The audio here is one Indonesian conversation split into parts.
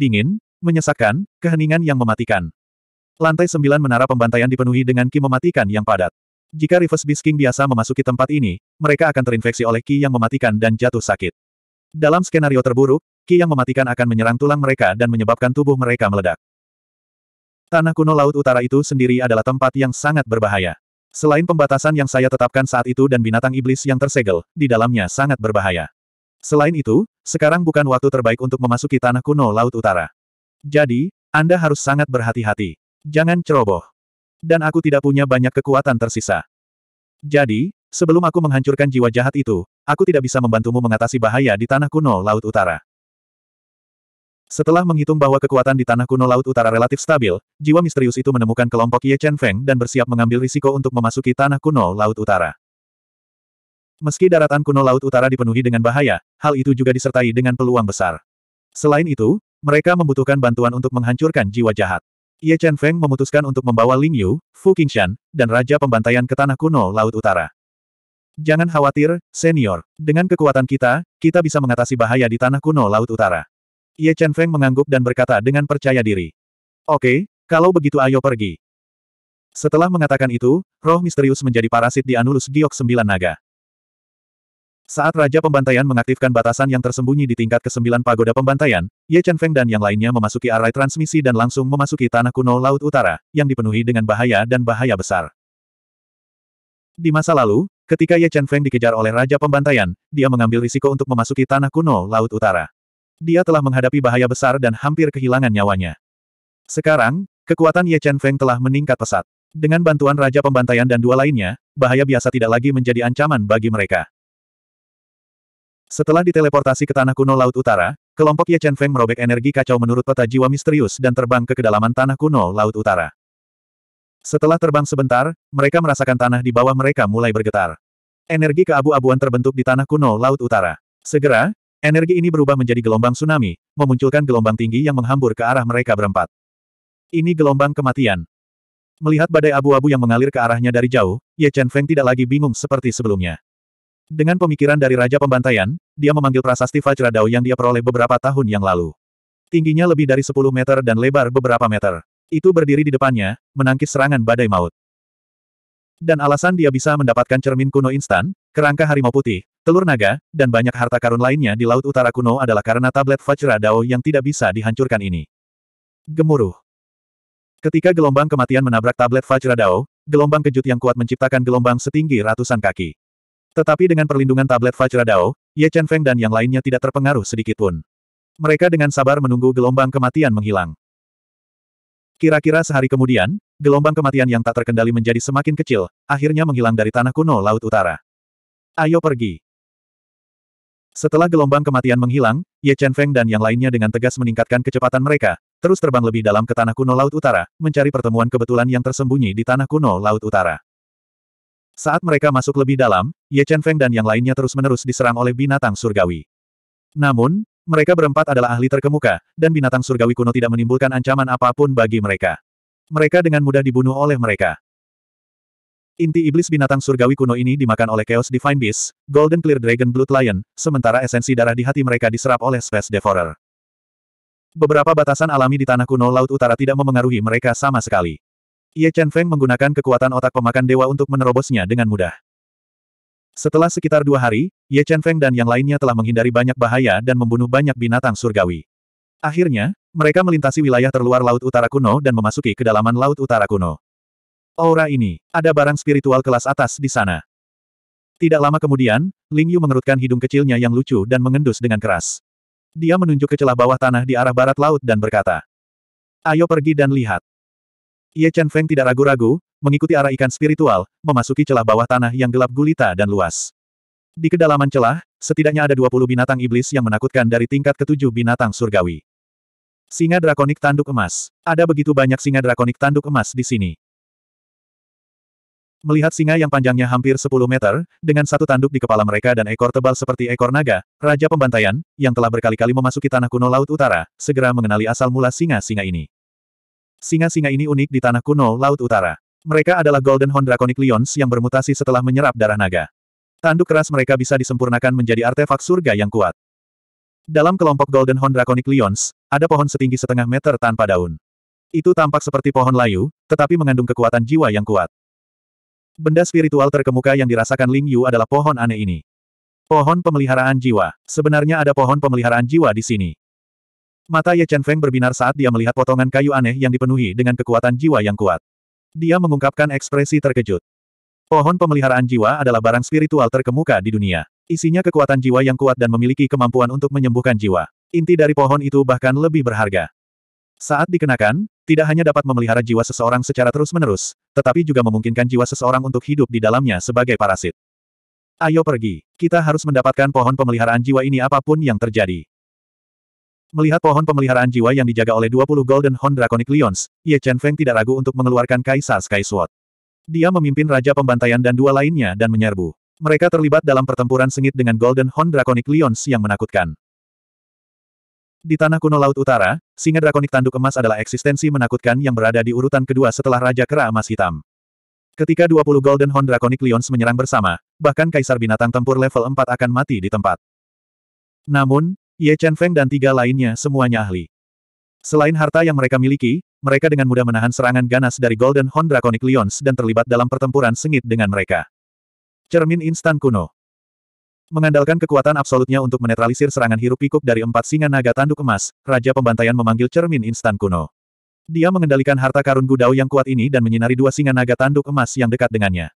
dingin, menyesakkan, keheningan yang mematikan. Lantai sembilan menara pembantaian dipenuhi dengan ki mematikan yang padat. Jika Reverse Beast biasa memasuki tempat ini, mereka akan terinfeksi oleh ki yang mematikan dan jatuh sakit. Dalam skenario terburuk, ki yang mematikan akan menyerang tulang mereka dan menyebabkan tubuh mereka meledak. Tanah kuno Laut Utara itu sendiri adalah tempat yang sangat berbahaya. Selain pembatasan yang saya tetapkan saat itu dan binatang iblis yang tersegel, di dalamnya sangat berbahaya. Selain itu, sekarang bukan waktu terbaik untuk memasuki tanah kuno Laut Utara. Jadi, Anda harus sangat berhati-hati. Jangan ceroboh. Dan aku tidak punya banyak kekuatan tersisa. Jadi, sebelum aku menghancurkan jiwa jahat itu, aku tidak bisa membantumu mengatasi bahaya di tanah kuno Laut Utara. Setelah menghitung bahwa kekuatan di tanah kuno Laut Utara relatif stabil, jiwa misterius itu menemukan kelompok Ye Chen Feng dan bersiap mengambil risiko untuk memasuki tanah kuno Laut Utara. Meski daratan kuno Laut Utara dipenuhi dengan bahaya, hal itu juga disertai dengan peluang besar. Selain itu, mereka membutuhkan bantuan untuk menghancurkan jiwa jahat. Ye Chen Feng memutuskan untuk membawa Ling Yu, Fu Qingshan, dan Raja Pembantaian ke Tanah Kuno Laut Utara. Jangan khawatir, senior. Dengan kekuatan kita, kita bisa mengatasi bahaya di Tanah Kuno Laut Utara. Ye Chen Feng mengangguk dan berkata dengan percaya diri. Oke, kalau begitu ayo pergi. Setelah mengatakan itu, roh misterius menjadi parasit di Anulus Giok Sembilan Naga. Saat Raja Pembantaian mengaktifkan batasan yang tersembunyi di tingkat ke-9 Pagoda Pembantaian, Ye Chen Feng dan yang lainnya memasuki array transmisi dan langsung memasuki tanah kuno Laut Utara, yang dipenuhi dengan bahaya dan bahaya besar. Di masa lalu, ketika Ye Chen Feng dikejar oleh Raja Pembantaian, dia mengambil risiko untuk memasuki tanah kuno Laut Utara. Dia telah menghadapi bahaya besar dan hampir kehilangan nyawanya. Sekarang, kekuatan Ye Chen Feng telah meningkat pesat. Dengan bantuan Raja Pembantaian dan dua lainnya, bahaya biasa tidak lagi menjadi ancaman bagi mereka. Setelah diteleportasi ke tanah kuno Laut Utara, kelompok Ye Chen Feng merobek energi kacau menurut peta jiwa misterius dan terbang ke kedalaman tanah kuno Laut Utara. Setelah terbang sebentar, mereka merasakan tanah di bawah mereka mulai bergetar. Energi keabu-abuan terbentuk di tanah kuno Laut Utara. Segera, energi ini berubah menjadi gelombang tsunami, memunculkan gelombang tinggi yang menghambur ke arah mereka berempat. Ini gelombang kematian. Melihat badai abu-abu yang mengalir ke arahnya dari jauh, Ye Chen Feng tidak lagi bingung seperti sebelumnya. Dengan pemikiran dari Raja Pembantaian, dia memanggil prasasti Vajradao yang dia peroleh beberapa tahun yang lalu. Tingginya lebih dari 10 meter dan lebar beberapa meter. Itu berdiri di depannya, menangkis serangan badai maut. Dan alasan dia bisa mendapatkan cermin kuno instan, kerangka harimau putih, telur naga, dan banyak harta karun lainnya di Laut Utara kuno adalah karena tablet Vajradao yang tidak bisa dihancurkan ini. Gemuruh. Ketika gelombang kematian menabrak tablet Vajradao, gelombang kejut yang kuat menciptakan gelombang setinggi ratusan kaki. Tetapi dengan perlindungan tablet Vajradao, Ye Chen Feng dan yang lainnya tidak terpengaruh sedikitpun. Mereka dengan sabar menunggu gelombang kematian menghilang. Kira-kira sehari kemudian, gelombang kematian yang tak terkendali menjadi semakin kecil, akhirnya menghilang dari tanah kuno Laut Utara. Ayo pergi. Setelah gelombang kematian menghilang, Ye Chen Feng dan yang lainnya dengan tegas meningkatkan kecepatan mereka, terus terbang lebih dalam ke tanah kuno Laut Utara, mencari pertemuan kebetulan yang tersembunyi di tanah kuno Laut Utara. Saat mereka masuk lebih dalam, Ye Chen Feng dan yang lainnya terus-menerus diserang oleh binatang surgawi. Namun, mereka berempat adalah ahli terkemuka, dan binatang surgawi kuno tidak menimbulkan ancaman apapun bagi mereka. Mereka dengan mudah dibunuh oleh mereka. Inti iblis binatang surgawi kuno ini dimakan oleh Chaos Divine Beast, Golden Clear Dragon Blood Lion, sementara esensi darah di hati mereka diserap oleh Space Devourer. Beberapa batasan alami di tanah kuno Laut Utara tidak memengaruhi mereka sama sekali. Ye Chen Feng menggunakan kekuatan otak pemakan dewa untuk menerobosnya dengan mudah. Setelah sekitar dua hari, Ye Chen Feng dan yang lainnya telah menghindari banyak bahaya dan membunuh banyak binatang surgawi. Akhirnya, mereka melintasi wilayah terluar Laut Utara Kuno dan memasuki kedalaman Laut Utara Kuno. Aura ini, ada barang spiritual kelas atas di sana. Tidak lama kemudian, Ling Yu mengerutkan hidung kecilnya yang lucu dan mengendus dengan keras. Dia menunjuk ke celah bawah tanah di arah barat laut dan berkata, Ayo pergi dan lihat. Ye Chen Feng tidak ragu-ragu, mengikuti arah ikan spiritual, memasuki celah bawah tanah yang gelap gulita dan luas. Di kedalaman celah, setidaknya ada 20 binatang iblis yang menakutkan dari tingkat ketujuh binatang surgawi. Singa drakonik tanduk emas. Ada begitu banyak singa drakonik tanduk emas di sini. Melihat singa yang panjangnya hampir 10 meter, dengan satu tanduk di kepala mereka dan ekor tebal seperti ekor naga, Raja Pembantaian, yang telah berkali-kali memasuki tanah kuno Laut Utara, segera mengenali asal mula singa-singa ini. Singa-singa ini unik di tanah kuno Laut Utara. Mereka adalah Golden Horn Draconic Lions yang bermutasi setelah menyerap darah naga. Tanduk keras mereka bisa disempurnakan menjadi artefak surga yang kuat. Dalam kelompok Golden Horn Draconic Lions, ada pohon setinggi setengah meter tanpa daun. Itu tampak seperti pohon layu, tetapi mengandung kekuatan jiwa yang kuat. Benda spiritual terkemuka yang dirasakan Ling Yu adalah pohon aneh ini. Pohon pemeliharaan jiwa. Sebenarnya ada pohon pemeliharaan jiwa di sini. Mata Ye Chen Feng berbinar saat dia melihat potongan kayu aneh yang dipenuhi dengan kekuatan jiwa yang kuat. Dia mengungkapkan ekspresi terkejut. Pohon pemeliharaan jiwa adalah barang spiritual terkemuka di dunia. Isinya kekuatan jiwa yang kuat dan memiliki kemampuan untuk menyembuhkan jiwa. Inti dari pohon itu bahkan lebih berharga. Saat dikenakan, tidak hanya dapat memelihara jiwa seseorang secara terus-menerus, tetapi juga memungkinkan jiwa seseorang untuk hidup di dalamnya sebagai parasit. Ayo pergi, kita harus mendapatkan pohon pemeliharaan jiwa ini apapun yang terjadi. Melihat pohon pemeliharaan jiwa yang dijaga oleh 20 Golden Horn Draconic Lions, Ye Chen Feng tidak ragu untuk mengeluarkan Kaisar Sky Sword. Dia memimpin Raja Pembantaian dan dua lainnya dan menyerbu. Mereka terlibat dalam pertempuran sengit dengan Golden Horn Draconic Lions yang menakutkan. Di tanah kuno Laut Utara, singa drakonik tanduk emas adalah eksistensi menakutkan yang berada di urutan kedua setelah Raja Kera Emas Hitam. Ketika 20 Golden Horn Draconic Lions menyerang bersama, bahkan Kaisar Binatang Tempur level 4 akan mati di tempat. Namun, Ye Chen Feng dan tiga lainnya semuanya ahli. Selain harta yang mereka miliki, mereka dengan mudah menahan serangan ganas dari Golden Horn Draconic Lions dan terlibat dalam pertempuran sengit dengan mereka. Cermin instan kuno. Mengandalkan kekuatan absolutnya untuk menetralisir serangan hirup pikuk dari empat singa naga tanduk emas, Raja Pembantaian memanggil cermin instan kuno. Dia mengendalikan harta karun gudau yang kuat ini dan menyinari dua singa naga tanduk emas yang dekat dengannya.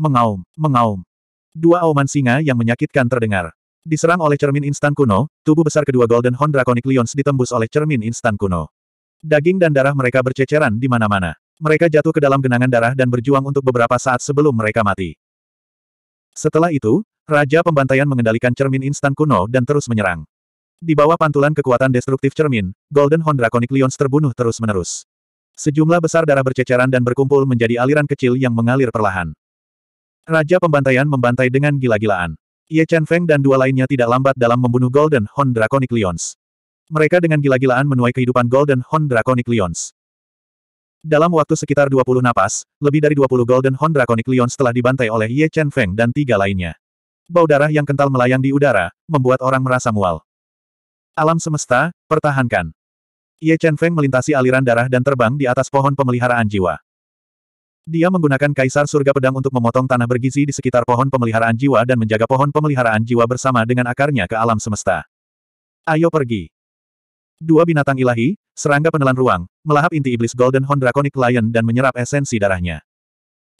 Mengaum, mengaum. Dua auman singa yang menyakitkan terdengar. Diserang oleh cermin instan kuno, tubuh besar kedua Golden Horn Draconic Lions ditembus oleh cermin instan kuno. Daging dan darah mereka berceceran di mana-mana. Mereka jatuh ke dalam genangan darah dan berjuang untuk beberapa saat sebelum mereka mati. Setelah itu, Raja Pembantaian mengendalikan cermin instan kuno dan terus menyerang. Di bawah pantulan kekuatan destruktif cermin, Golden Horn Draconic Lions terbunuh terus-menerus. Sejumlah besar darah berceceran dan berkumpul menjadi aliran kecil yang mengalir perlahan. Raja Pembantaian membantai dengan gila-gilaan. Ye Chen Feng dan dua lainnya tidak lambat dalam membunuh Golden Horn Draconic Lions. Mereka dengan gila-gilaan menuai kehidupan Golden Horn Draconic Lions. Dalam waktu sekitar 20 napas, lebih dari 20 Golden Horn Draconic Lions telah dibantai oleh Ye Chen Feng dan tiga lainnya. Bau darah yang kental melayang di udara, membuat orang merasa mual. Alam semesta, pertahankan. Ye Chen Feng melintasi aliran darah dan terbang di atas pohon pemeliharaan jiwa. Dia menggunakan kaisar surga pedang untuk memotong tanah bergizi di sekitar pohon pemeliharaan jiwa dan menjaga pohon pemeliharaan jiwa bersama dengan akarnya ke alam semesta. Ayo pergi. Dua binatang ilahi, serangga penelan ruang, melahap inti iblis Golden Horn Draconic Lion dan menyerap esensi darahnya.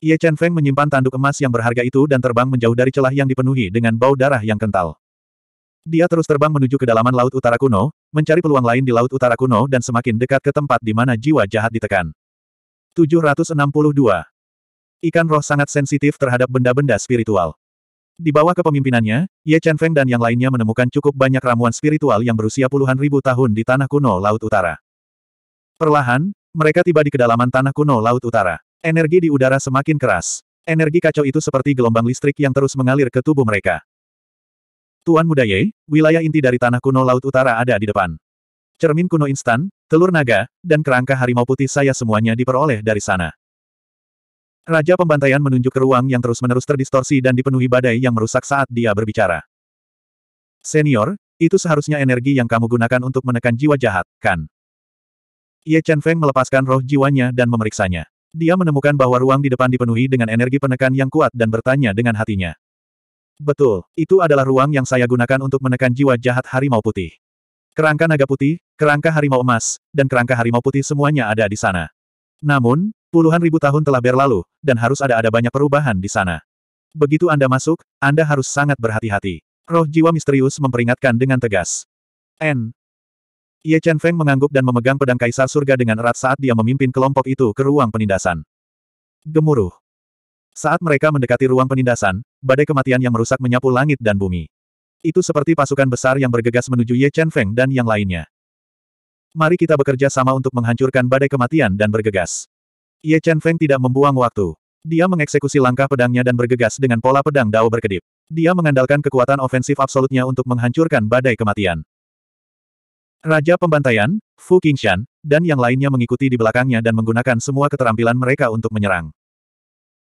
Ye Chen Feng menyimpan tanduk emas yang berharga itu dan terbang menjauh dari celah yang dipenuhi dengan bau darah yang kental. Dia terus terbang menuju kedalaman Laut Utara Kuno, mencari peluang lain di Laut Utara Kuno dan semakin dekat ke tempat di mana jiwa jahat ditekan. 762. Ikan roh sangat sensitif terhadap benda-benda spiritual. Di bawah kepemimpinannya, Ye Feng dan yang lainnya menemukan cukup banyak ramuan spiritual yang berusia puluhan ribu tahun di tanah kuno Laut Utara. Perlahan, mereka tiba di kedalaman tanah kuno Laut Utara. Energi di udara semakin keras. Energi kacau itu seperti gelombang listrik yang terus mengalir ke tubuh mereka. Tuan Muda Ye, wilayah inti dari tanah kuno Laut Utara ada di depan. Cermin kuno instan, telur naga, dan kerangka harimau putih saya semuanya diperoleh dari sana. Raja pembantaian menunjuk ke ruang yang terus-menerus terdistorsi dan dipenuhi badai yang merusak saat dia berbicara. Senior, itu seharusnya energi yang kamu gunakan untuk menekan jiwa jahat, kan? Ye Chen Feng melepaskan roh jiwanya dan memeriksanya. Dia menemukan bahwa ruang di depan dipenuhi dengan energi penekan yang kuat dan bertanya dengan hatinya. Betul, itu adalah ruang yang saya gunakan untuk menekan jiwa jahat harimau putih. Kerangka naga putih, Kerangka harimau emas, dan kerangka harimau putih semuanya ada di sana. Namun, puluhan ribu tahun telah berlalu, dan harus ada-ada banyak perubahan di sana. Begitu Anda masuk, Anda harus sangat berhati-hati. Roh jiwa misterius memperingatkan dengan tegas. N. Ye Chen Feng mengangguk dan memegang pedang kaisar surga dengan erat saat dia memimpin kelompok itu ke ruang penindasan. Gemuruh. Saat mereka mendekati ruang penindasan, badai kematian yang merusak menyapu langit dan bumi. Itu seperti pasukan besar yang bergegas menuju Ye Chen Feng dan yang lainnya. Mari kita bekerja sama untuk menghancurkan badai kematian dan bergegas. Ye Chen Feng tidak membuang waktu. Dia mengeksekusi langkah pedangnya dan bergegas dengan pola pedang dao berkedip. Dia mengandalkan kekuatan ofensif absolutnya untuk menghancurkan badai kematian. Raja Pembantaian, Fu Qingshan, dan yang lainnya mengikuti di belakangnya dan menggunakan semua keterampilan mereka untuk menyerang.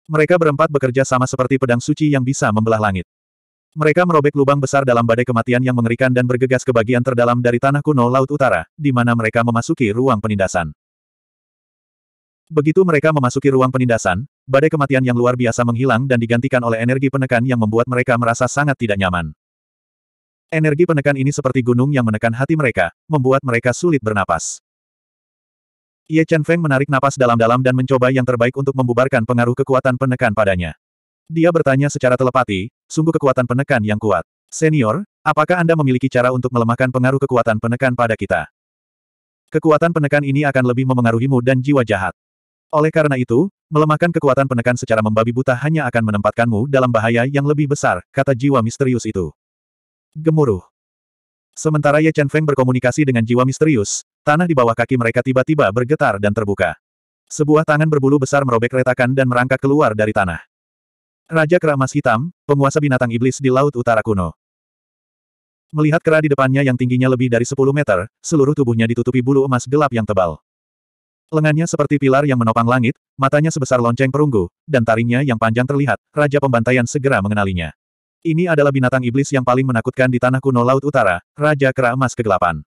Mereka berempat bekerja sama seperti pedang suci yang bisa membelah langit. Mereka merobek lubang besar dalam badai kematian yang mengerikan dan bergegas ke bagian terdalam dari tanah kuno Laut Utara, di mana mereka memasuki ruang penindasan. Begitu mereka memasuki ruang penindasan, badai kematian yang luar biasa menghilang dan digantikan oleh energi penekan yang membuat mereka merasa sangat tidak nyaman. Energi penekan ini seperti gunung yang menekan hati mereka, membuat mereka sulit bernapas. Ye Chen Feng menarik napas dalam-dalam dan mencoba yang terbaik untuk membubarkan pengaruh kekuatan penekan padanya. Dia bertanya secara telepati, sungguh kekuatan penekan yang kuat. Senior, apakah Anda memiliki cara untuk melemahkan pengaruh kekuatan penekan pada kita? Kekuatan penekan ini akan lebih memengaruhimu dan jiwa jahat. Oleh karena itu, melemahkan kekuatan penekan secara membabi buta hanya akan menempatkanmu dalam bahaya yang lebih besar, kata jiwa misterius itu. Gemuruh. Sementara Ye Chen Feng berkomunikasi dengan jiwa misterius, tanah di bawah kaki mereka tiba-tiba bergetar dan terbuka. Sebuah tangan berbulu besar merobek retakan dan merangkak keluar dari tanah. Raja Keramas Hitam, penguasa binatang iblis di Laut Utara kuno. Melihat kera di depannya yang tingginya lebih dari 10 meter, seluruh tubuhnya ditutupi bulu emas gelap yang tebal. Lengannya seperti pilar yang menopang langit, matanya sebesar lonceng perunggu, dan taringnya yang panjang terlihat, Raja Pembantaian segera mengenalinya. Ini adalah binatang iblis yang paling menakutkan di tanah kuno Laut Utara, Raja Kera Emas Kegelapan.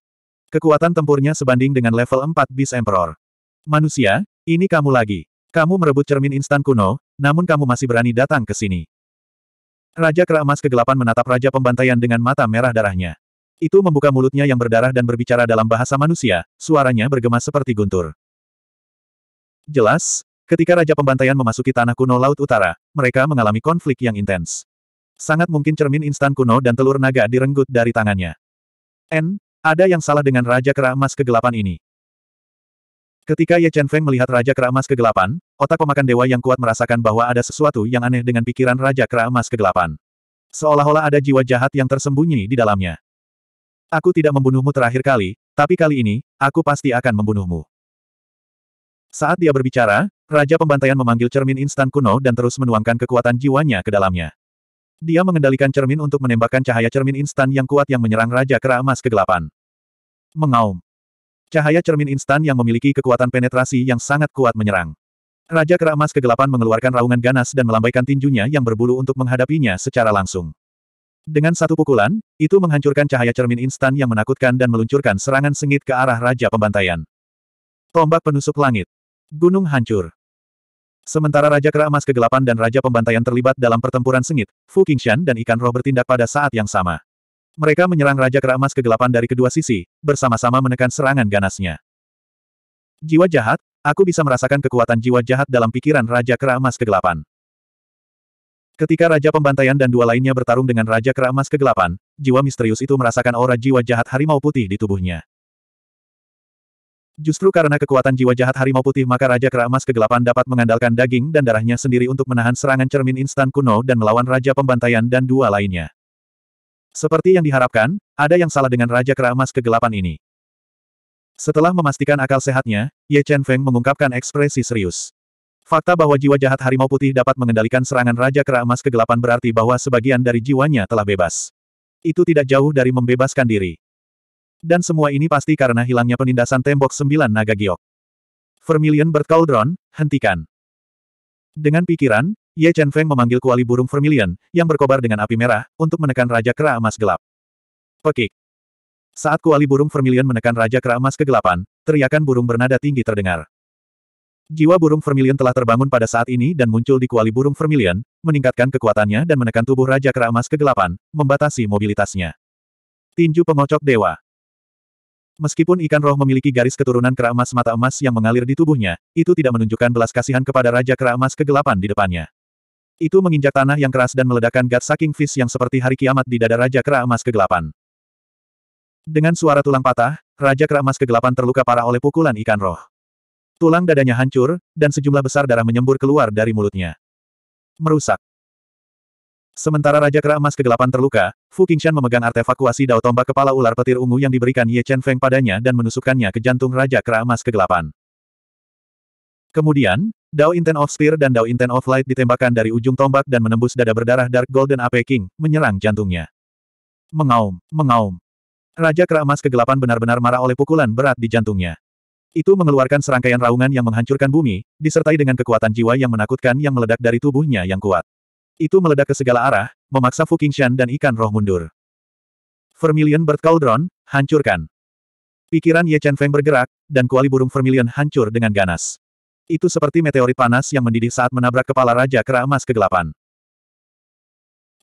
Kekuatan tempurnya sebanding dengan level 4 bis Emperor. Manusia, ini kamu lagi. Kamu merebut cermin instan kuno, namun kamu masih berani datang ke sini. Raja Kera Emas Kegelapan menatap Raja Pembantaian dengan mata merah darahnya. Itu membuka mulutnya yang berdarah dan berbicara dalam bahasa manusia, suaranya bergema seperti guntur. Jelas, ketika Raja Pembantaian memasuki tanah kuno Laut Utara, mereka mengalami konflik yang intens. Sangat mungkin cermin instan kuno dan telur naga direnggut dari tangannya. N, ada yang salah dengan Raja Kera Emas Kegelapan ini. Ketika Ye Chen Feng melihat Raja Kera Emas Kegelapan, otak pemakan dewa yang kuat merasakan bahwa ada sesuatu yang aneh dengan pikiran Raja Kera Emas Kegelapan. Seolah-olah ada jiwa jahat yang tersembunyi di dalamnya. Aku tidak membunuhmu terakhir kali, tapi kali ini, aku pasti akan membunuhmu. Saat dia berbicara, Raja Pembantaian memanggil cermin instan kuno dan terus menuangkan kekuatan jiwanya ke dalamnya. Dia mengendalikan cermin untuk menembakkan cahaya cermin instan yang kuat yang menyerang Raja Kera Emas Kegelapan. Mengaum. Cahaya cermin instan yang memiliki kekuatan penetrasi yang sangat kuat menyerang. Raja Kera Emas Kegelapan mengeluarkan raungan ganas dan melambaikan tinjunya yang berbulu untuk menghadapinya secara langsung. Dengan satu pukulan, itu menghancurkan cahaya cermin instan yang menakutkan dan meluncurkan serangan sengit ke arah Raja Pembantaian. Tombak penusuk langit. Gunung hancur. Sementara Raja Kera Emas Kegelapan dan Raja Pembantaian terlibat dalam pertempuran sengit, Fu Qingshan dan Ikan Roh bertindak pada saat yang sama. Mereka menyerang Raja Keramas kegelapan dari kedua sisi, bersama-sama menekan serangan ganasnya. Jiwa jahat, aku bisa merasakan kekuatan jiwa jahat dalam pikiran Raja Keramas kegelapan. Ketika Raja Pembantaian dan dua lainnya bertarung dengan Raja Keramas Kegelapan, jiwa misterius itu merasakan aura jiwa jahat harimau putih di tubuhnya. Justru karena kekuatan jiwa jahat harimau putih maka Raja Keramas Kegelapan dapat mengandalkan daging dan darahnya sendiri untuk menahan serangan cermin instan kuno dan melawan Raja Pembantaian dan dua lainnya. Seperti yang diharapkan, ada yang salah dengan Raja Keramas kegelapan ini. Setelah memastikan akal sehatnya, Ye Chen Feng mengungkapkan ekspresi serius. Fakta bahwa jiwa jahat harimau putih dapat mengendalikan serangan Raja Keramas kegelapan berarti bahwa sebagian dari jiwanya telah bebas. Itu tidak jauh dari membebaskan diri. Dan semua ini pasti karena hilangnya penindasan tembok sembilan naga giok. Vermilion Bird Cauldron, hentikan. Dengan pikiran, Ye Chen Feng memanggil kuali burung vermilion, yang berkobar dengan api merah, untuk menekan Raja Kera Emas Gelap. Pekik. Saat kuali burung vermilion menekan Raja Kera Emas kegelapan, teriakan burung bernada tinggi terdengar. Jiwa burung vermilion telah terbangun pada saat ini dan muncul di kuali burung vermilion, meningkatkan kekuatannya dan menekan tubuh Raja Kera Emas kegelapan, membatasi mobilitasnya. Tinju pengocok dewa. Meskipun ikan roh memiliki garis keturunan kera emas mata emas yang mengalir di tubuhnya, itu tidak menunjukkan belas kasihan kepada Raja Kera Emas kegelapan di depannya. Itu menginjak tanah yang keras dan meledakkan gat saking fish yang seperti hari kiamat di dada Raja Kera Emas Kegelapan. Dengan suara tulang patah, Raja Kera Emas Kegelapan terluka parah oleh pukulan ikan roh. Tulang dadanya hancur, dan sejumlah besar darah menyembur keluar dari mulutnya. Merusak. Sementara Raja Kera Emas Kegelapan terluka, Fu Qingshan memegang artefak kuasi dao tombak kepala ular petir ungu yang diberikan Ye Chen Feng padanya dan menusukkannya ke jantung Raja Kera Emas Kegelapan. Kemudian, Dao Intent of Spear dan Dao Intent of Light ditembakkan dari ujung tombak dan menembus dada berdarah Dark Golden Ape King, menyerang jantungnya. Mengaum, mengaum. Raja Kera Emas Kegelapan benar-benar marah oleh pukulan berat di jantungnya. Itu mengeluarkan serangkaian raungan yang menghancurkan bumi, disertai dengan kekuatan jiwa yang menakutkan yang meledak dari tubuhnya yang kuat. Itu meledak ke segala arah, memaksa Fu Qingshan dan ikan roh mundur. Vermilion Bird Cauldron, hancurkan. Pikiran Ye Chen Feng bergerak, dan kuali burung vermilion hancur dengan ganas. Itu seperti meteorit panas yang mendidih saat menabrak kepala Raja Kera Emas Kegelapan.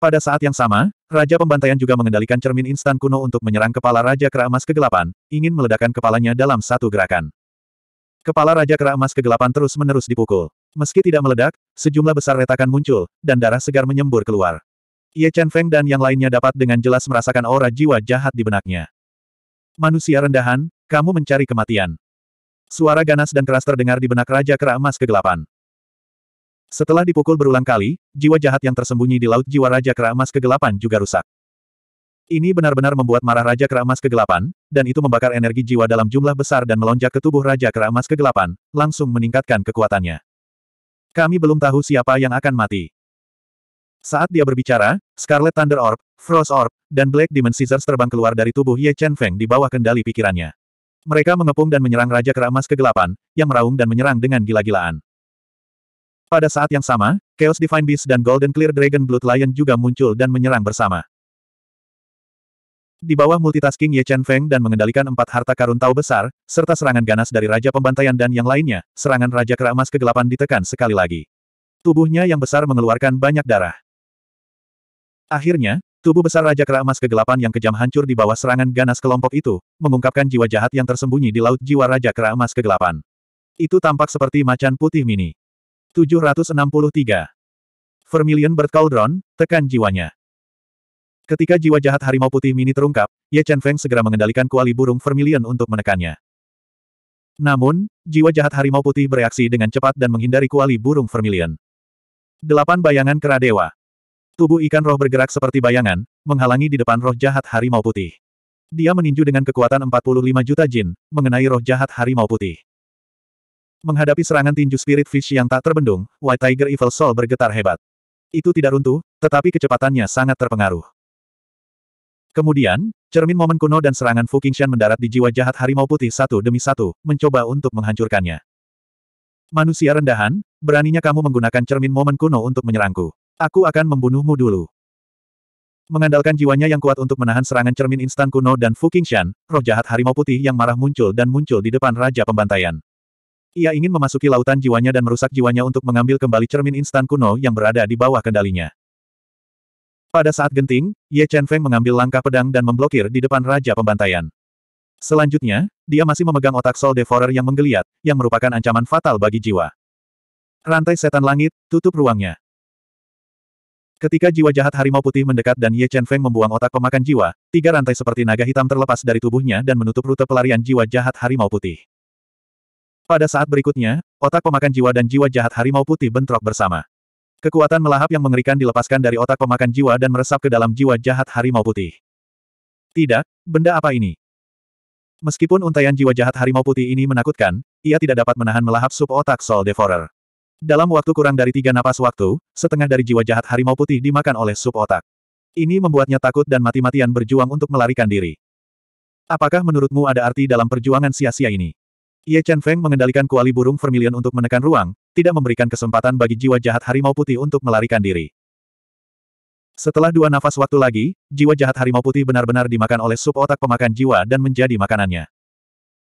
Pada saat yang sama, Raja Pembantaian juga mengendalikan cermin instan kuno untuk menyerang kepala Raja Kera Emas Kegelapan, ingin meledakkan kepalanya dalam satu gerakan. Kepala Raja Kera Emas Kegelapan terus-menerus dipukul. Meski tidak meledak, sejumlah besar retakan muncul, dan darah segar menyembur keluar. Ye Chen Feng dan yang lainnya dapat dengan jelas merasakan aura jiwa jahat di benaknya. Manusia rendahan, kamu mencari kematian. Suara ganas dan keras terdengar di benak Raja Kera Emas Kegelapan. Setelah dipukul berulang kali, jiwa jahat yang tersembunyi di laut jiwa Raja Kera Emas Kegelapan juga rusak. Ini benar-benar membuat marah Raja Kera Emas Kegelapan, dan itu membakar energi jiwa dalam jumlah besar dan melonjak ke tubuh Raja Kera Emas Kegelapan, langsung meningkatkan kekuatannya. Kami belum tahu siapa yang akan mati. Saat dia berbicara, Scarlet Thunder Orb, Frost Orb, dan Black Demon Scissors terbang keluar dari tubuh Ye Chen Feng di bawah kendali pikirannya. Mereka mengepung dan menyerang Raja Keramas Kegelapan, yang meraung dan menyerang dengan gila-gilaan. Pada saat yang sama, Chaos Divine Beast dan Golden Clear Dragon Blood Lion juga muncul dan menyerang bersama. Di bawah multitasking Ye Chen Feng dan mengendalikan empat harta karun tau besar, serta serangan ganas dari Raja Pembantaian dan yang lainnya, serangan Raja Keramas Kegelapan ditekan sekali lagi. Tubuhnya yang besar mengeluarkan banyak darah. Akhirnya, Tubuh besar Raja Kera Emas Kegelapan yang kejam hancur di bawah serangan ganas kelompok itu, mengungkapkan jiwa jahat yang tersembunyi di laut jiwa Raja Kera Emas Kegelapan. Itu tampak seperti macan putih mini. 763. Vermilion Bird Cauldron, tekan jiwanya. Ketika jiwa jahat harimau putih mini terungkap, Ye Chen Feng segera mengendalikan kuali burung Vermilion untuk menekannya. Namun, jiwa jahat harimau putih bereaksi dengan cepat dan menghindari kuali burung Vermilion. Delapan bayangan kera dewa. Tubuh ikan roh bergerak seperti bayangan, menghalangi di depan roh jahat harimau putih. Dia meninju dengan kekuatan 45 juta jin, mengenai roh jahat harimau putih. Menghadapi serangan tinju spirit fish yang tak terbendung, White Tiger Evil Soul bergetar hebat. Itu tidak runtuh, tetapi kecepatannya sangat terpengaruh. Kemudian, cermin momen kuno dan serangan Fu Qingshan mendarat di jiwa jahat harimau putih satu demi satu, mencoba untuk menghancurkannya. Manusia rendahan, beraninya kamu menggunakan cermin momen kuno untuk menyerangku. Aku akan membunuhmu dulu. Mengandalkan jiwanya yang kuat untuk menahan serangan cermin instan kuno dan Fu Qingshan, roh jahat harimau putih yang marah muncul dan muncul di depan Raja Pembantaian. Ia ingin memasuki lautan jiwanya dan merusak jiwanya untuk mengambil kembali cermin instan kuno yang berada di bawah kendalinya. Pada saat genting, Ye Chen Feng mengambil langkah pedang dan memblokir di depan Raja Pembantaian. Selanjutnya, dia masih memegang otak Soul Devourer yang menggeliat, yang merupakan ancaman fatal bagi jiwa. Rantai setan langit, tutup ruangnya. Ketika jiwa jahat harimau putih mendekat dan Ye Chen Feng membuang otak pemakan jiwa, tiga rantai seperti naga hitam terlepas dari tubuhnya dan menutup rute pelarian jiwa jahat harimau putih. Pada saat berikutnya, otak pemakan jiwa dan jiwa jahat harimau putih bentrok bersama. Kekuatan melahap yang mengerikan dilepaskan dari otak pemakan jiwa dan meresap ke dalam jiwa jahat harimau putih. Tidak, benda apa ini? Meskipun untaian jiwa jahat harimau putih ini menakutkan, ia tidak dapat menahan melahap sub otak Soul Devourer. Dalam waktu kurang dari tiga napas waktu, setengah dari jiwa jahat harimau putih dimakan oleh sup otak. Ini membuatnya takut dan mati-matian berjuang untuk melarikan diri. Apakah menurutmu ada arti dalam perjuangan sia-sia ini? Ye Chen Feng mengendalikan kuali burung vermilion untuk menekan ruang, tidak memberikan kesempatan bagi jiwa jahat harimau putih untuk melarikan diri. Setelah dua nafas waktu lagi, jiwa jahat harimau putih benar-benar dimakan oleh sup otak pemakan jiwa dan menjadi makanannya.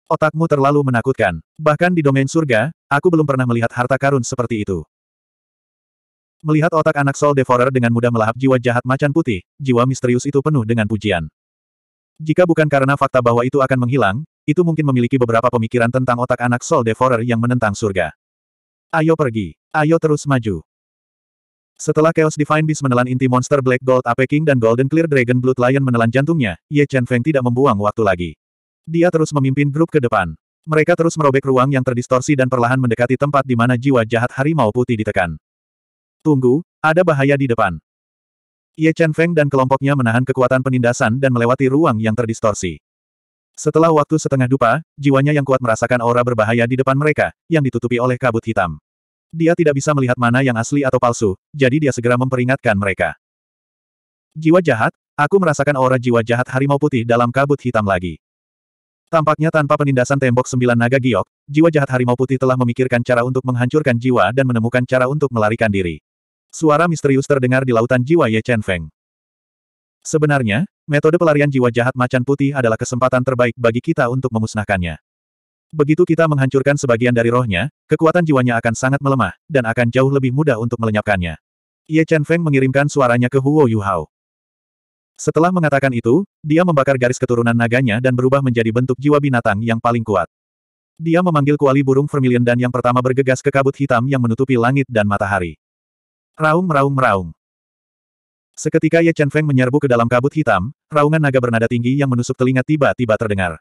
Otakmu terlalu menakutkan. Bahkan di domain surga, aku belum pernah melihat harta karun seperti itu. Melihat otak anak Soul Devourer dengan mudah melahap jiwa jahat macan putih, jiwa misterius itu penuh dengan pujian. Jika bukan karena fakta bahwa itu akan menghilang, itu mungkin memiliki beberapa pemikiran tentang otak anak Soul Devourer yang menentang surga. Ayo pergi. Ayo terus maju. Setelah Chaos Divine Beast menelan inti monster Black Gold Ape King dan Golden Clear Dragon Blood Lion menelan jantungnya, Ye Chen Feng tidak membuang waktu lagi. Dia terus memimpin grup ke depan. Mereka terus merobek ruang yang terdistorsi dan perlahan mendekati tempat di mana jiwa jahat harimau putih ditekan. Tunggu, ada bahaya di depan. Ye Chen Feng dan kelompoknya menahan kekuatan penindasan dan melewati ruang yang terdistorsi. Setelah waktu setengah dupa, jiwanya yang kuat merasakan aura berbahaya di depan mereka, yang ditutupi oleh kabut hitam. Dia tidak bisa melihat mana yang asli atau palsu, jadi dia segera memperingatkan mereka. Jiwa jahat, aku merasakan aura jiwa jahat harimau putih dalam kabut hitam lagi. Tampaknya tanpa penindasan tembok sembilan naga giok, jiwa jahat harimau putih telah memikirkan cara untuk menghancurkan jiwa dan menemukan cara untuk melarikan diri. Suara misterius terdengar di lautan jiwa Ye Chen Feng. Sebenarnya, metode pelarian jiwa jahat macan putih adalah kesempatan terbaik bagi kita untuk memusnahkannya. Begitu kita menghancurkan sebagian dari rohnya, kekuatan jiwanya akan sangat melemah, dan akan jauh lebih mudah untuk melenyapkannya. Ye Chen Feng mengirimkan suaranya ke Huo Yu Hao. Setelah mengatakan itu, dia membakar garis keturunan naganya dan berubah menjadi bentuk jiwa binatang yang paling kuat. Dia memanggil kuali burung vermilion dan yang pertama bergegas ke kabut hitam yang menutupi langit dan matahari. Raung raung raung. Seketika Ye Chen Feng menyerbu ke dalam kabut hitam, raungan naga bernada tinggi yang menusuk telinga tiba-tiba terdengar.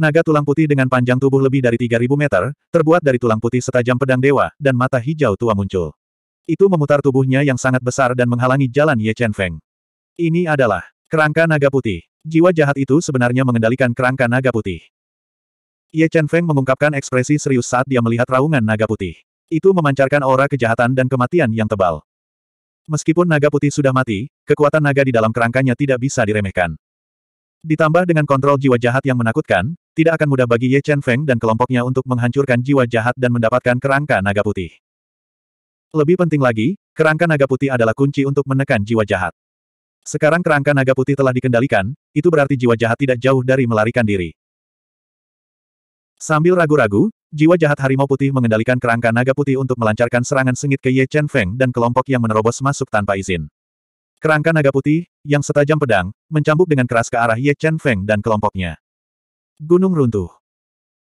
Naga tulang putih dengan panjang tubuh lebih dari 3000 meter, terbuat dari tulang putih setajam pedang dewa, dan mata hijau tua muncul. Itu memutar tubuhnya yang sangat besar dan menghalangi jalan Ye Chen Feng. Ini adalah kerangka naga putih. Jiwa jahat itu sebenarnya mengendalikan kerangka naga putih. Ye Chen Feng mengungkapkan ekspresi serius saat dia melihat raungan naga putih. Itu memancarkan aura kejahatan dan kematian yang tebal. Meskipun naga putih sudah mati, kekuatan naga di dalam kerangkanya tidak bisa diremehkan. Ditambah dengan kontrol jiwa jahat yang menakutkan, tidak akan mudah bagi Ye Chen Feng dan kelompoknya untuk menghancurkan jiwa jahat dan mendapatkan kerangka naga putih. Lebih penting lagi, kerangka naga putih adalah kunci untuk menekan jiwa jahat. Sekarang kerangka naga putih telah dikendalikan, itu berarti jiwa jahat tidak jauh dari melarikan diri. Sambil ragu-ragu, jiwa jahat harimau putih mengendalikan kerangka naga putih untuk melancarkan serangan sengit ke Ye Chen Feng dan kelompok yang menerobos masuk tanpa izin. Kerangka naga putih, yang setajam pedang, mencambuk dengan keras ke arah Ye Chen Feng dan kelompoknya. Gunung runtuh.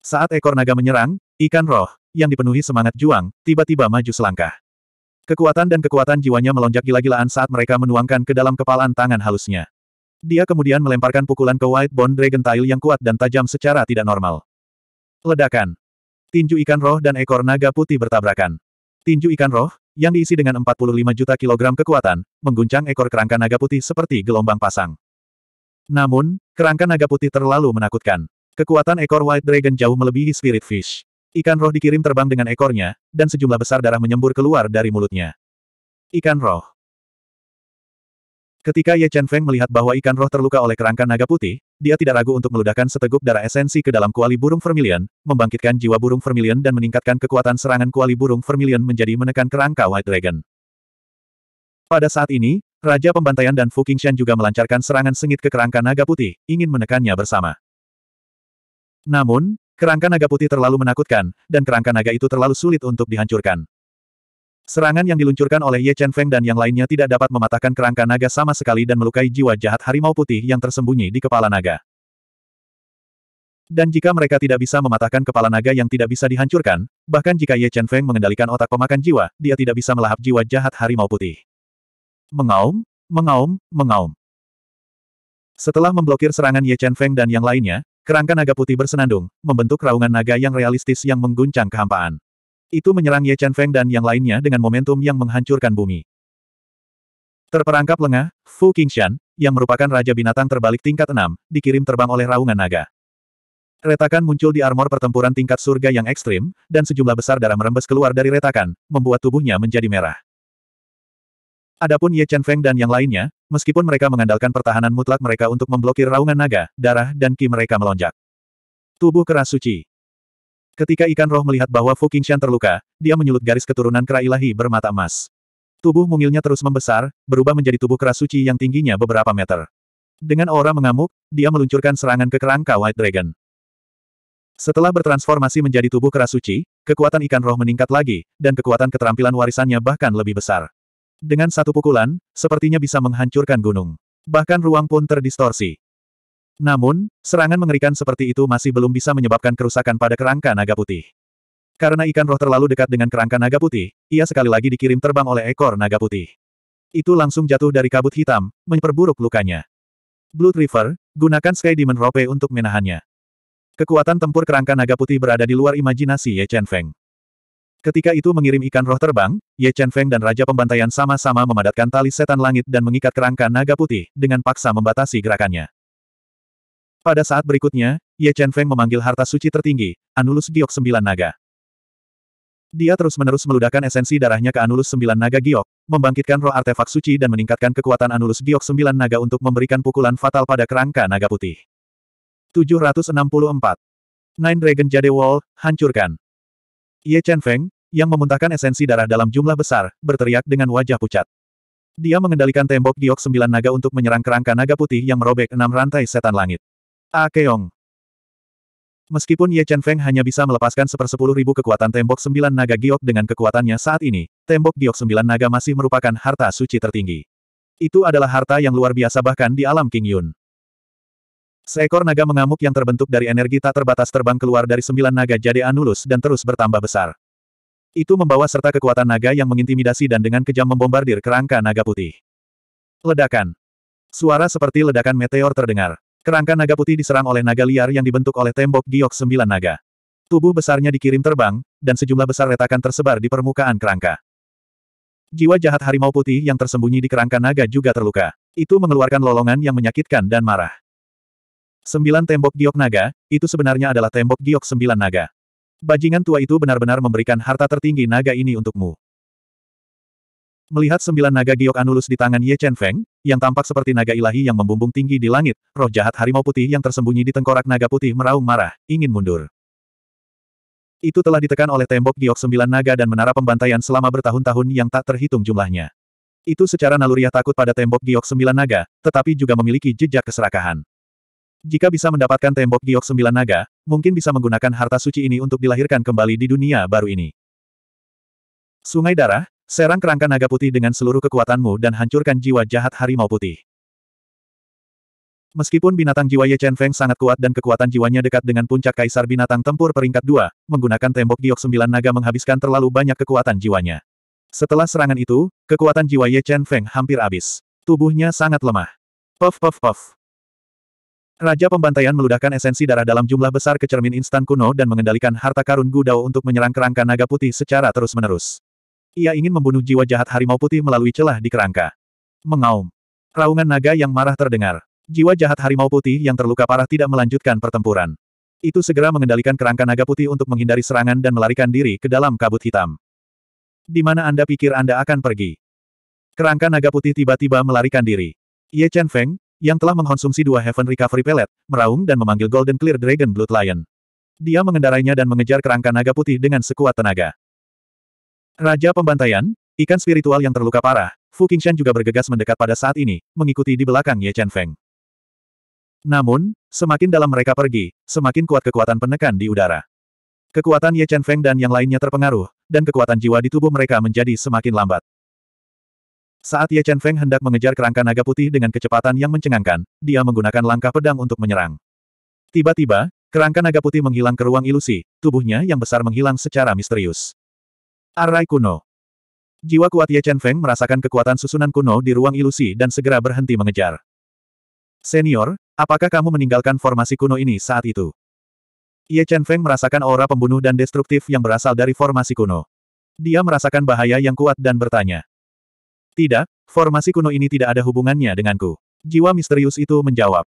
Saat ekor naga menyerang, ikan roh, yang dipenuhi semangat juang, tiba-tiba maju selangkah. Kekuatan dan kekuatan jiwanya melonjak gila-gilaan saat mereka menuangkan ke dalam kepalan tangan halusnya. Dia kemudian melemparkan pukulan ke White Bone Dragon Tail yang kuat dan tajam secara tidak normal. Ledakan. Tinju ikan roh dan ekor naga putih bertabrakan. Tinju ikan roh, yang diisi dengan 45 juta kilogram kekuatan, mengguncang ekor kerangka naga putih seperti gelombang pasang. Namun, kerangka naga putih terlalu menakutkan. Kekuatan ekor White Dragon jauh melebihi Spirit Fish. Ikan roh dikirim terbang dengan ekornya, dan sejumlah besar darah menyembur keluar dari mulutnya. Ikan roh. Ketika Ye Chen Feng melihat bahwa ikan roh terluka oleh kerangka naga putih, dia tidak ragu untuk meludahkan seteguk darah esensi ke dalam kuali burung vermilion, membangkitkan jiwa burung vermilion dan meningkatkan kekuatan serangan kuali burung vermilion menjadi menekan kerangka White Dragon. Pada saat ini, Raja Pembantaian dan Fu Qingshan juga melancarkan serangan sengit ke kerangka naga putih, ingin menekannya bersama. Namun, Kerangka naga putih terlalu menakutkan, dan kerangka naga itu terlalu sulit untuk dihancurkan. Serangan yang diluncurkan oleh Ye Chen Feng dan yang lainnya tidak dapat mematahkan kerangka naga sama sekali dan melukai jiwa jahat harimau putih yang tersembunyi di kepala naga. Dan jika mereka tidak bisa mematahkan kepala naga yang tidak bisa dihancurkan, bahkan jika Ye Chen Feng mengendalikan otak pemakan jiwa, dia tidak bisa melahap jiwa jahat harimau putih. Mengaum, mengaum, mengaum. Setelah memblokir serangan Ye Chen Feng dan yang lainnya, Kerangka naga putih bersenandung, membentuk raungan naga yang realistis yang mengguncang kehampaan. Itu menyerang Ye Chen Feng dan yang lainnya dengan momentum yang menghancurkan bumi. Terperangkap lengah, Fu Qingshan, yang merupakan Raja Binatang terbalik tingkat 6, dikirim terbang oleh raungan naga. Retakan muncul di armor pertempuran tingkat surga yang ekstrim, dan sejumlah besar darah merembes keluar dari retakan, membuat tubuhnya menjadi merah. Adapun Ye Chen Feng dan yang lainnya, meskipun mereka mengandalkan pertahanan mutlak mereka untuk memblokir raungan naga, darah dan ki mereka melonjak. Tubuh keras suci. Ketika ikan roh melihat bahwa Fu Qingshan terluka, dia menyulut garis keturunan kera ilahi bermata emas. Tubuh mungilnya terus membesar, berubah menjadi tubuh keras suci yang tingginya beberapa meter. Dengan aura mengamuk, dia meluncurkan serangan ke kerangka White Dragon. Setelah bertransformasi menjadi tubuh keras suci, kekuatan ikan roh meningkat lagi, dan kekuatan keterampilan warisannya bahkan lebih besar. Dengan satu pukulan, sepertinya bisa menghancurkan gunung. Bahkan ruang pun terdistorsi. Namun, serangan mengerikan seperti itu masih belum bisa menyebabkan kerusakan pada kerangka naga putih. Karena ikan roh terlalu dekat dengan kerangka naga putih, ia sekali lagi dikirim terbang oleh ekor naga putih. Itu langsung jatuh dari kabut hitam, memperburuk lukanya. Blood River, gunakan Sky Demon Rope untuk menahannya. Kekuatan tempur kerangka naga putih berada di luar imajinasi Ye Chen Feng. Ketika itu mengirim ikan roh terbang, Ye Chen Feng dan Raja Pembantaian sama-sama memadatkan tali setan langit dan mengikat kerangka naga putih, dengan paksa membatasi gerakannya. Pada saat berikutnya, Ye Chen Feng memanggil harta suci tertinggi, Anulus Giok Sembilan Naga. Dia terus-menerus meludahkan esensi darahnya ke Anulus Sembilan Naga Giok, membangkitkan roh artefak suci dan meningkatkan kekuatan Anulus Giok Sembilan Naga untuk memberikan pukulan fatal pada kerangka naga putih. 764. Nine Dragon Jade Wall, hancurkan. Ye Chen Feng, yang memuntahkan esensi darah dalam jumlah besar, berteriak dengan wajah pucat. Dia mengendalikan tembok giok sembilan naga untuk menyerang kerangka naga putih yang merobek enam rantai setan langit. Akeong. Meskipun Ye Chen Feng hanya bisa melepaskan sepersepuluh ribu kekuatan tembok sembilan naga giok dengan kekuatannya saat ini, tembok giok sembilan naga masih merupakan harta suci tertinggi. Itu adalah harta yang luar biasa bahkan di alam King Yun. Seekor naga mengamuk yang terbentuk dari energi tak terbatas terbang keluar dari sembilan naga jade Anulus dan terus bertambah besar. Itu membawa serta kekuatan naga yang mengintimidasi dan dengan kejam membombardir kerangka naga putih. Ledakan. Suara seperti ledakan meteor terdengar. Kerangka naga putih diserang oleh naga liar yang dibentuk oleh tembok giok sembilan naga. Tubuh besarnya dikirim terbang, dan sejumlah besar retakan tersebar di permukaan kerangka. Jiwa jahat harimau putih yang tersembunyi di kerangka naga juga terluka. Itu mengeluarkan lolongan yang menyakitkan dan marah. Sembilan tembok giok naga, itu sebenarnya adalah tembok giok sembilan naga. Bajingan tua itu benar-benar memberikan harta tertinggi naga ini untukmu. Melihat sembilan naga giok anulus di tangan Ye Chen Feng, yang tampak seperti naga ilahi yang membumbung tinggi di langit, roh jahat harimau putih yang tersembunyi di tengkorak naga putih meraung marah, ingin mundur. Itu telah ditekan oleh tembok giok sembilan naga dan menara pembantaian selama bertahun-tahun yang tak terhitung jumlahnya. Itu secara naluriah takut pada tembok giok sembilan naga, tetapi juga memiliki jejak keserakahan. Jika bisa mendapatkan tembok giok sembilan naga, mungkin bisa menggunakan harta suci ini untuk dilahirkan kembali di dunia baru ini. Sungai darah, serang kerangka naga putih dengan seluruh kekuatanmu dan hancurkan jiwa jahat harimau putih. Meskipun binatang jiwa Ye Chen Feng sangat kuat dan kekuatan jiwanya dekat dengan puncak kaisar binatang tempur peringkat dua, menggunakan tembok giok sembilan naga menghabiskan terlalu banyak kekuatan jiwanya. Setelah serangan itu, kekuatan jiwa Ye Chen Feng hampir habis. Tubuhnya sangat lemah. Puff puff puff. Raja Pembantaian meludahkan esensi darah dalam jumlah besar ke cermin instan kuno dan mengendalikan harta karun Gudao untuk menyerang kerangka naga putih secara terus-menerus. Ia ingin membunuh jiwa jahat harimau putih melalui celah di kerangka. Mengaum. Raungan naga yang marah terdengar. Jiwa jahat harimau putih yang terluka parah tidak melanjutkan pertempuran. Itu segera mengendalikan kerangka naga putih untuk menghindari serangan dan melarikan diri ke dalam kabut hitam. Di mana Anda pikir Anda akan pergi? Kerangka naga putih tiba-tiba melarikan diri. Ye Chen Feng, yang telah mengkonsumsi dua Heaven Recovery Pellet, meraung dan memanggil Golden Clear Dragon Blood Lion. Dia mengendarainya dan mengejar kerangka naga putih dengan sekuat tenaga. Raja Pembantaian, ikan spiritual yang terluka parah, Fu Qingshan juga bergegas mendekat pada saat ini, mengikuti di belakang Ye Chen Feng. Namun, semakin dalam mereka pergi, semakin kuat kekuatan penekan di udara. Kekuatan Ye Chen Feng dan yang lainnya terpengaruh, dan kekuatan jiwa di tubuh mereka menjadi semakin lambat. Saat Ye Chen Feng hendak mengejar kerangka naga putih dengan kecepatan yang mencengangkan, dia menggunakan langkah pedang untuk menyerang. Tiba-tiba, kerangka naga putih menghilang ke ruang ilusi, tubuhnya yang besar menghilang secara misterius. Arai kuno. Jiwa kuat Ye Chen Feng merasakan kekuatan susunan kuno di ruang ilusi dan segera berhenti mengejar. Senior, apakah kamu meninggalkan formasi kuno ini saat itu? Ye Chen Feng merasakan aura pembunuh dan destruktif yang berasal dari formasi kuno. Dia merasakan bahaya yang kuat dan bertanya. Tidak, formasi kuno ini tidak ada hubungannya denganku. Jiwa misterius itu menjawab.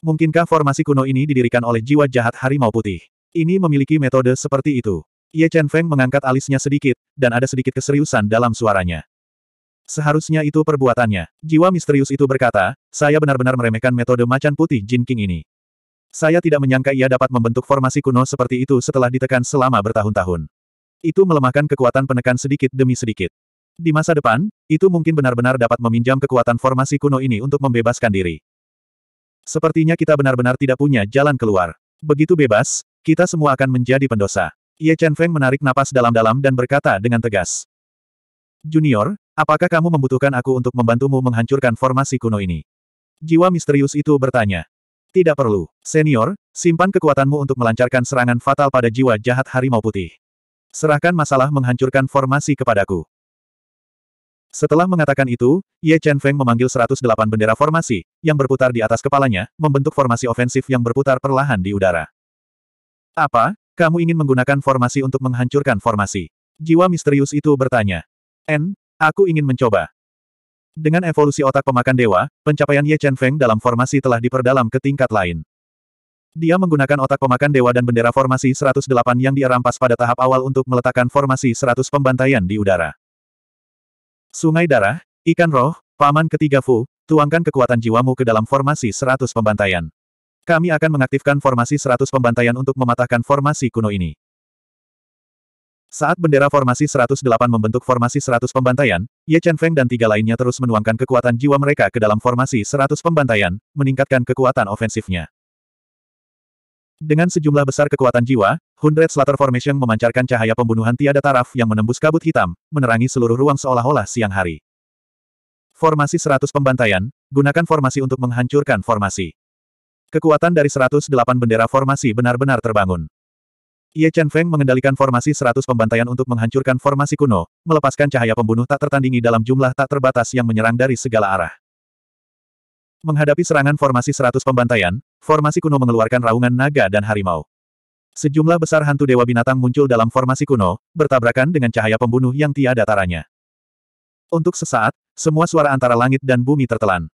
Mungkinkah formasi kuno ini didirikan oleh jiwa jahat harimau putih? Ini memiliki metode seperti itu. Ye Chen Feng mengangkat alisnya sedikit, dan ada sedikit keseriusan dalam suaranya. Seharusnya itu perbuatannya. Jiwa misterius itu berkata, saya benar-benar meremehkan metode macan putih Jin King ini. Saya tidak menyangka ia dapat membentuk formasi kuno seperti itu setelah ditekan selama bertahun-tahun. Itu melemahkan kekuatan penekan sedikit demi sedikit. Di masa depan, itu mungkin benar-benar dapat meminjam kekuatan formasi kuno ini untuk membebaskan diri. Sepertinya kita benar-benar tidak punya jalan keluar. Begitu bebas, kita semua akan menjadi pendosa. Ye Chen Feng menarik napas dalam-dalam dan berkata dengan tegas. Junior, apakah kamu membutuhkan aku untuk membantumu menghancurkan formasi kuno ini? Jiwa misterius itu bertanya. Tidak perlu, senior, simpan kekuatanmu untuk melancarkan serangan fatal pada jiwa jahat harimau putih. Serahkan masalah menghancurkan formasi kepadaku. Setelah mengatakan itu, Ye Chen Feng memanggil 108 bendera formasi, yang berputar di atas kepalanya, membentuk formasi ofensif yang berputar perlahan di udara. Apa? Kamu ingin menggunakan formasi untuk menghancurkan formasi? Jiwa misterius itu bertanya. N, aku ingin mencoba. Dengan evolusi otak pemakan dewa, pencapaian Ye Chen Feng dalam formasi telah diperdalam ke tingkat lain. Dia menggunakan otak pemakan dewa dan bendera formasi 108 yang dia pada tahap awal untuk meletakkan formasi 100 pembantaian di udara. Sungai Darah, Ikan Roh, Paman Ketiga Fu, tuangkan kekuatan jiwamu ke dalam formasi seratus pembantaian. Kami akan mengaktifkan formasi seratus pembantaian untuk mematahkan formasi kuno ini. Saat bendera formasi 108 membentuk formasi 100 pembantaian, Ye Chen Feng dan tiga lainnya terus menuangkan kekuatan jiwa mereka ke dalam formasi 100 pembantaian, meningkatkan kekuatan ofensifnya. Dengan sejumlah besar kekuatan jiwa, Hundred Slater Formation memancarkan cahaya pembunuhan tiada taraf yang menembus kabut hitam, menerangi seluruh ruang seolah-olah siang hari. Formasi 100 pembantaian, gunakan formasi untuk menghancurkan formasi. Kekuatan dari 108 bendera formasi benar-benar terbangun. Ye Chen Feng mengendalikan formasi 100 pembantaian untuk menghancurkan formasi kuno, melepaskan cahaya pembunuh tak tertandingi dalam jumlah tak terbatas yang menyerang dari segala arah. Menghadapi serangan formasi 100 pembantaian, formasi kuno mengeluarkan raungan naga dan harimau. Sejumlah besar hantu dewa binatang muncul dalam formasi kuno, bertabrakan dengan cahaya pembunuh yang tiada taranya. Untuk sesaat, semua suara antara langit dan bumi tertelan.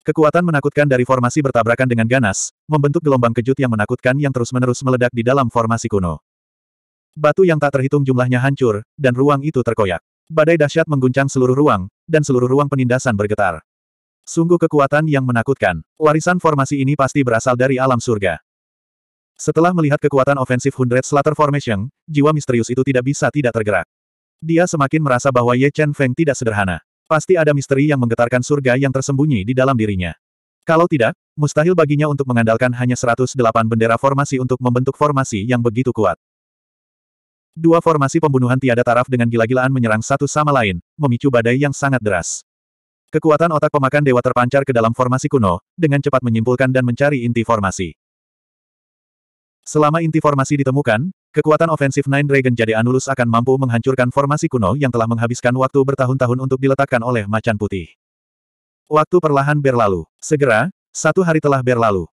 Kekuatan menakutkan dari formasi bertabrakan dengan ganas, membentuk gelombang kejut yang menakutkan yang terus-menerus meledak di dalam formasi kuno. Batu yang tak terhitung jumlahnya hancur, dan ruang itu terkoyak. Badai dahsyat mengguncang seluruh ruang, dan seluruh ruang penindasan bergetar. Sungguh kekuatan yang menakutkan. Warisan formasi ini pasti berasal dari alam surga. Setelah melihat kekuatan ofensif Hundred Slater Formation, jiwa misterius itu tidak bisa tidak tergerak. Dia semakin merasa bahwa Ye Chen Feng tidak sederhana. Pasti ada misteri yang menggetarkan surga yang tersembunyi di dalam dirinya. Kalau tidak, mustahil baginya untuk mengandalkan hanya 108 bendera formasi untuk membentuk formasi yang begitu kuat. Dua formasi pembunuhan tiada taraf dengan gila-gilaan menyerang satu sama lain, memicu badai yang sangat deras. Kekuatan otak pemakan dewa terpancar ke dalam formasi kuno, dengan cepat menyimpulkan dan mencari inti formasi. Selama inti formasi ditemukan, kekuatan ofensif Nine Dragon Jade Anulus akan mampu menghancurkan formasi kuno yang telah menghabiskan waktu bertahun-tahun untuk diletakkan oleh macan putih. Waktu perlahan berlalu. Segera, satu hari telah berlalu.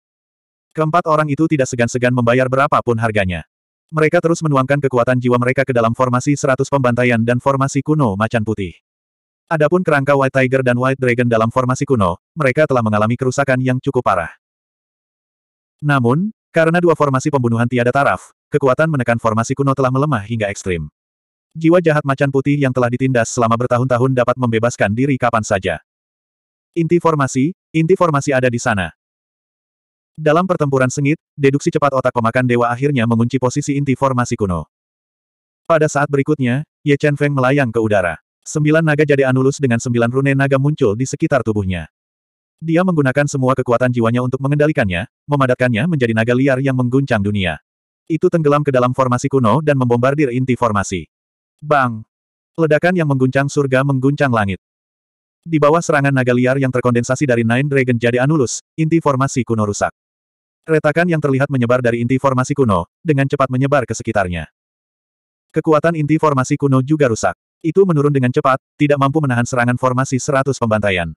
Keempat orang itu tidak segan-segan membayar berapapun harganya. Mereka terus menuangkan kekuatan jiwa mereka ke dalam formasi 100 pembantaian dan formasi kuno macan putih. Adapun kerangka White Tiger dan White Dragon dalam formasi kuno, mereka telah mengalami kerusakan yang cukup parah. Namun, karena dua formasi pembunuhan tiada taraf, kekuatan menekan formasi kuno telah melemah hingga ekstrim. Jiwa jahat macan putih yang telah ditindas selama bertahun-tahun dapat membebaskan diri kapan saja. Inti formasi, inti formasi ada di sana. Dalam pertempuran sengit, deduksi cepat otak pemakan dewa akhirnya mengunci posisi inti formasi kuno. Pada saat berikutnya, Ye Chen Feng melayang ke udara. Sembilan naga jadi Anulus dengan sembilan rune naga muncul di sekitar tubuhnya. Dia menggunakan semua kekuatan jiwanya untuk mengendalikannya, memadatkannya menjadi naga liar yang mengguncang dunia. Itu tenggelam ke dalam formasi kuno dan membombardir inti formasi. Bang! Ledakan yang mengguncang surga mengguncang langit. Di bawah serangan naga liar yang terkondensasi dari Nine Dragon jadi Anulus, inti formasi kuno rusak. Retakan yang terlihat menyebar dari inti formasi kuno, dengan cepat menyebar ke sekitarnya. Kekuatan inti formasi kuno juga rusak. Itu menurun dengan cepat, tidak mampu menahan serangan formasi 100 pembantaian.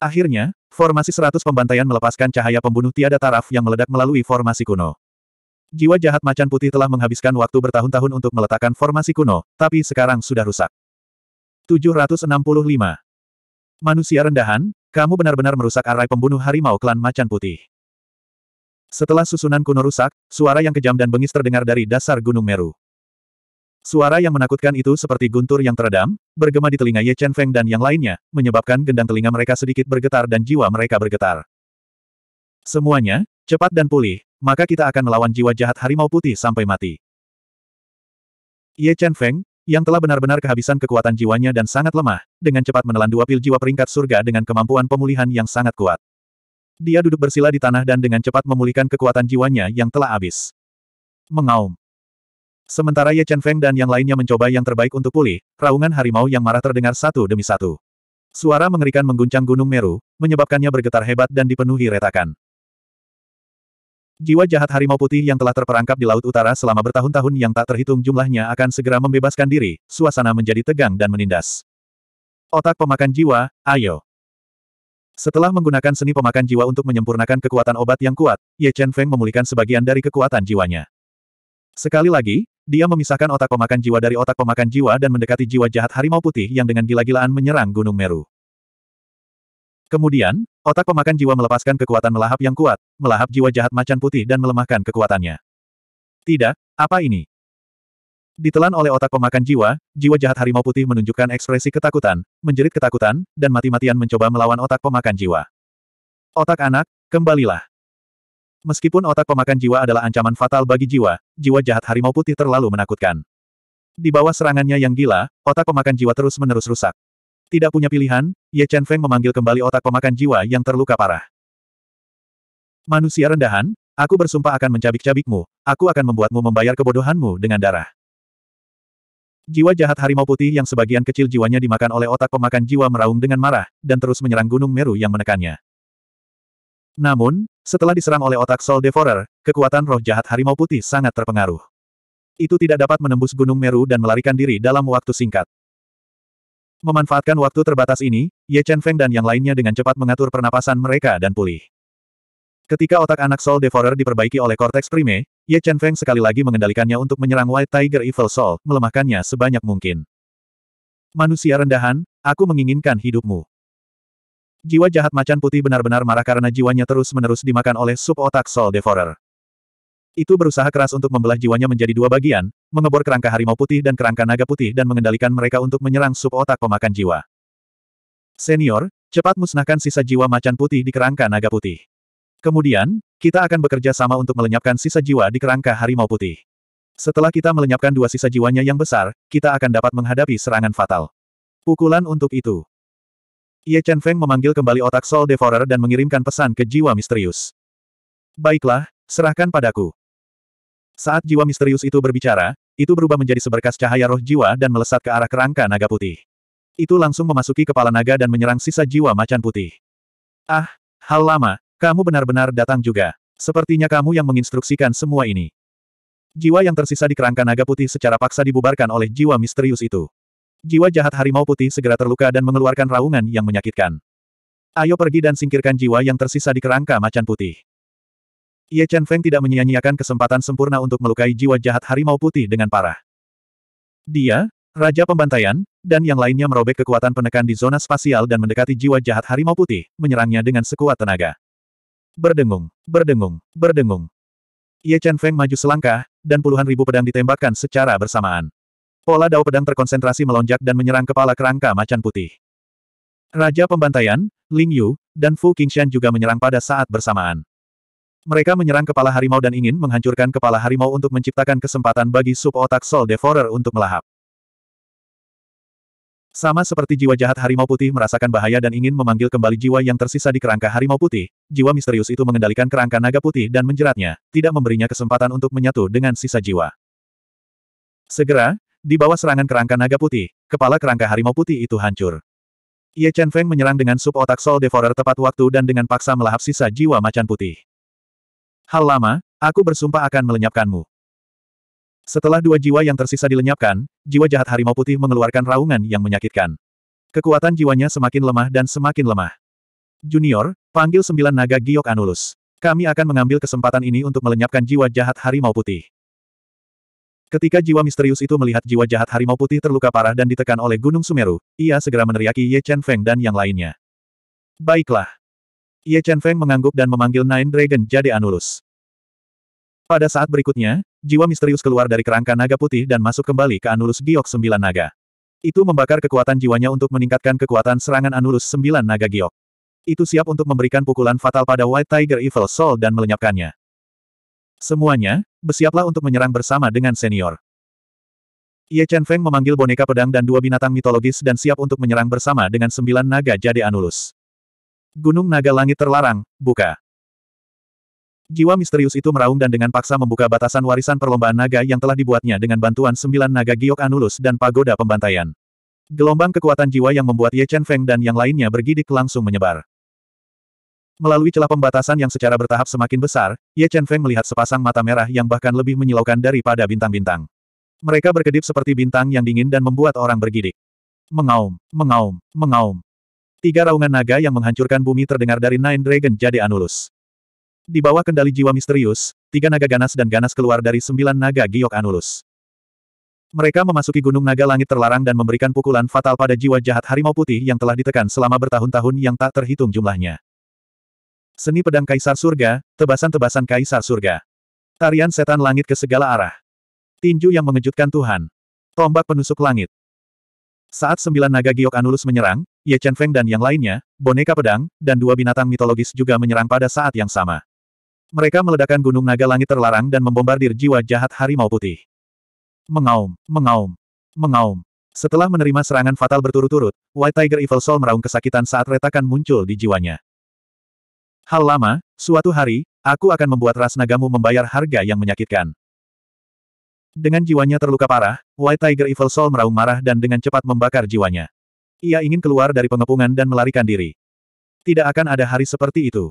Akhirnya, formasi seratus pembantaian melepaskan cahaya pembunuh tiada taraf yang meledak melalui formasi kuno. Jiwa jahat macan putih telah menghabiskan waktu bertahun-tahun untuk meletakkan formasi kuno, tapi sekarang sudah rusak. 765. Manusia rendahan, kamu benar-benar merusak arai pembunuh harimau klan macan putih. Setelah susunan kuno rusak, suara yang kejam dan bengis terdengar dari dasar Gunung Meru. Suara yang menakutkan itu seperti guntur yang teredam, bergema di telinga Ye Chen Feng dan yang lainnya, menyebabkan gendang telinga mereka sedikit bergetar dan jiwa mereka bergetar. Semuanya, cepat dan pulih, maka kita akan melawan jiwa jahat harimau putih sampai mati. Ye Chen Feng, yang telah benar-benar kehabisan kekuatan jiwanya dan sangat lemah, dengan cepat menelan dua pil jiwa peringkat surga dengan kemampuan pemulihan yang sangat kuat. Dia duduk bersila di tanah dan dengan cepat memulihkan kekuatan jiwanya yang telah habis. Mengaum. Sementara Ye Chen Feng dan yang lainnya mencoba yang terbaik untuk pulih, raungan harimau yang marah terdengar satu demi satu. Suara mengerikan mengguncang Gunung Meru, menyebabkannya bergetar hebat dan dipenuhi retakan. Jiwa jahat harimau putih yang telah terperangkap di Laut Utara selama bertahun-tahun yang tak terhitung jumlahnya akan segera membebaskan diri, suasana menjadi tegang dan menindas. Otak pemakan jiwa, ayo. Setelah menggunakan seni pemakan jiwa untuk menyempurnakan kekuatan obat yang kuat, Ye Chen Feng memulihkan sebagian dari kekuatan jiwanya. Sekali lagi, dia memisahkan otak pemakan jiwa dari otak pemakan jiwa dan mendekati jiwa jahat harimau putih yang dengan gila-gilaan menyerang Gunung Meru. Kemudian, otak pemakan jiwa melepaskan kekuatan melahap yang kuat, melahap jiwa jahat macan putih dan melemahkan kekuatannya. Tidak, apa ini? Ditelan oleh otak pemakan jiwa, jiwa jahat harimau putih menunjukkan ekspresi ketakutan, menjerit ketakutan, dan mati-matian mencoba melawan otak pemakan jiwa. Otak anak, kembalilah. Meskipun otak pemakan jiwa adalah ancaman fatal bagi jiwa, jiwa jahat harimau putih terlalu menakutkan. Di bawah serangannya yang gila, otak pemakan jiwa terus-menerus rusak. Tidak punya pilihan, Ye Chen Feng memanggil kembali otak pemakan jiwa yang terluka parah. Manusia rendahan, aku bersumpah akan mencabik-cabikmu, aku akan membuatmu membayar kebodohanmu dengan darah. Jiwa jahat harimau putih yang sebagian kecil jiwanya dimakan oleh otak pemakan jiwa meraung dengan marah, dan terus menyerang gunung Meru yang menekannya. Namun, setelah diserang oleh otak Soul Devourer, kekuatan roh jahat harimau putih sangat terpengaruh. Itu tidak dapat menembus Gunung Meru dan melarikan diri dalam waktu singkat. Memanfaatkan waktu terbatas ini, Ye Chen Feng dan yang lainnya dengan cepat mengatur pernapasan mereka dan pulih. Ketika otak anak Soul Devourer diperbaiki oleh korteks Prime, Ye Chen Feng sekali lagi mengendalikannya untuk menyerang White Tiger Evil Soul, melemahkannya sebanyak mungkin. Manusia rendahan, aku menginginkan hidupmu. Jiwa jahat macan putih benar-benar marah karena jiwanya terus-menerus dimakan oleh sub otak Soul Devourer. Itu berusaha keras untuk membelah jiwanya menjadi dua bagian, mengebor kerangka harimau putih dan kerangka naga putih dan mengendalikan mereka untuk menyerang sub otak pemakan jiwa. Senior, cepat musnahkan sisa jiwa macan putih di kerangka naga putih. Kemudian, kita akan bekerja sama untuk melenyapkan sisa jiwa di kerangka harimau putih. Setelah kita melenyapkan dua sisa jiwanya yang besar, kita akan dapat menghadapi serangan fatal. Pukulan untuk itu. Ye Chen Feng memanggil kembali otak Soul Devourer dan mengirimkan pesan ke jiwa misterius. Baiklah, serahkan padaku. Saat jiwa misterius itu berbicara, itu berubah menjadi seberkas cahaya roh jiwa dan melesat ke arah kerangka naga putih. Itu langsung memasuki kepala naga dan menyerang sisa jiwa macan putih. Ah, hal lama, kamu benar-benar datang juga. Sepertinya kamu yang menginstruksikan semua ini. Jiwa yang tersisa di kerangka naga putih secara paksa dibubarkan oleh jiwa misterius itu. Jiwa jahat harimau putih segera terluka dan mengeluarkan raungan yang menyakitkan. Ayo pergi dan singkirkan jiwa yang tersisa di kerangka macan putih. Ye Chen Feng tidak menyia-nyiakan kesempatan sempurna untuk melukai jiwa jahat harimau putih dengan parah. Dia, Raja Pembantaian, dan yang lainnya merobek kekuatan penekan di zona spasial dan mendekati jiwa jahat harimau putih, menyerangnya dengan sekuat tenaga. Berdengung, berdengung, berdengung. Ye Chen Feng maju selangkah, dan puluhan ribu pedang ditembakkan secara bersamaan. Pola dao pedang terkonsentrasi melonjak dan menyerang kepala kerangka macan putih. Raja Pembantaian, Ling Yu, dan Fu Qingshan juga menyerang pada saat bersamaan. Mereka menyerang kepala harimau dan ingin menghancurkan kepala harimau untuk menciptakan kesempatan bagi sub otak Soul Devourer untuk melahap. Sama seperti jiwa jahat harimau putih merasakan bahaya dan ingin memanggil kembali jiwa yang tersisa di kerangka harimau putih, jiwa misterius itu mengendalikan kerangka naga putih dan menjeratnya, tidak memberinya kesempatan untuk menyatu dengan sisa jiwa. Segera, di bawah serangan kerangka naga putih, kepala kerangka harimau putih itu hancur. Ye Chen Feng menyerang dengan sub otak Soul Devourer tepat waktu dan dengan paksa melahap sisa jiwa macan putih. Hal lama, aku bersumpah akan melenyapkanmu. Setelah dua jiwa yang tersisa dilenyapkan, jiwa jahat harimau putih mengeluarkan raungan yang menyakitkan. Kekuatan jiwanya semakin lemah dan semakin lemah. Junior, panggil sembilan naga giok Anulus. Kami akan mengambil kesempatan ini untuk melenyapkan jiwa jahat harimau putih. Ketika jiwa misterius itu melihat jiwa jahat harimau putih terluka parah dan ditekan oleh Gunung Sumeru, ia segera meneriaki Ye Chen Feng dan yang lainnya. Baiklah. Ye Chen Feng mengangguk dan memanggil Nine Dragon Jade Anulus. Pada saat berikutnya, jiwa misterius keluar dari kerangka naga putih dan masuk kembali ke Anulus Giok Sembilan Naga. Itu membakar kekuatan jiwanya untuk meningkatkan kekuatan serangan Anulus Sembilan Naga Giok. Itu siap untuk memberikan pukulan fatal pada White Tiger Evil Soul dan melenyapkannya. Semuanya, bersiaplah untuk menyerang bersama dengan senior. Ye Chen Feng memanggil boneka pedang dan dua binatang mitologis dan siap untuk menyerang bersama dengan sembilan naga jade Anulus. Gunung naga langit terlarang, buka. Jiwa misterius itu meraung dan dengan paksa membuka batasan warisan perlombaan naga yang telah dibuatnya dengan bantuan sembilan naga giok Anulus dan pagoda pembantaian. Gelombang kekuatan jiwa yang membuat Ye Chen Feng dan yang lainnya bergidik langsung menyebar. Melalui celah pembatasan yang secara bertahap semakin besar, Ye Chen Feng melihat sepasang mata merah yang bahkan lebih menyilaukan daripada bintang-bintang. Mereka berkedip seperti bintang yang dingin dan membuat orang bergidik. Mengaum, mengaum, mengaum. Tiga raungan naga yang menghancurkan bumi terdengar dari Nine Dragon Jade Anulus. Di bawah kendali jiwa misterius, tiga naga ganas dan ganas keluar dari sembilan naga giok Anulus. Mereka memasuki gunung naga langit terlarang dan memberikan pukulan fatal pada jiwa jahat harimau putih yang telah ditekan selama bertahun-tahun yang tak terhitung jumlahnya. Seni pedang kaisar surga, tebasan-tebasan kaisar surga. Tarian setan langit ke segala arah. Tinju yang mengejutkan Tuhan. Tombak penusuk langit. Saat sembilan naga giok Anulus menyerang, Ye Chen Feng dan yang lainnya, boneka pedang, dan dua binatang mitologis juga menyerang pada saat yang sama. Mereka meledakkan gunung naga langit terlarang dan membombardir jiwa jahat harimau putih. Mengaum, mengaum, mengaum. Setelah menerima serangan fatal berturut-turut, White Tiger Evil Soul meraung kesakitan saat retakan muncul di jiwanya. Hal lama, suatu hari, aku akan membuat ras nagamu membayar harga yang menyakitkan. Dengan jiwanya terluka parah, White Tiger Evil Soul meraung marah dan dengan cepat membakar jiwanya. Ia ingin keluar dari pengepungan dan melarikan diri. Tidak akan ada hari seperti itu.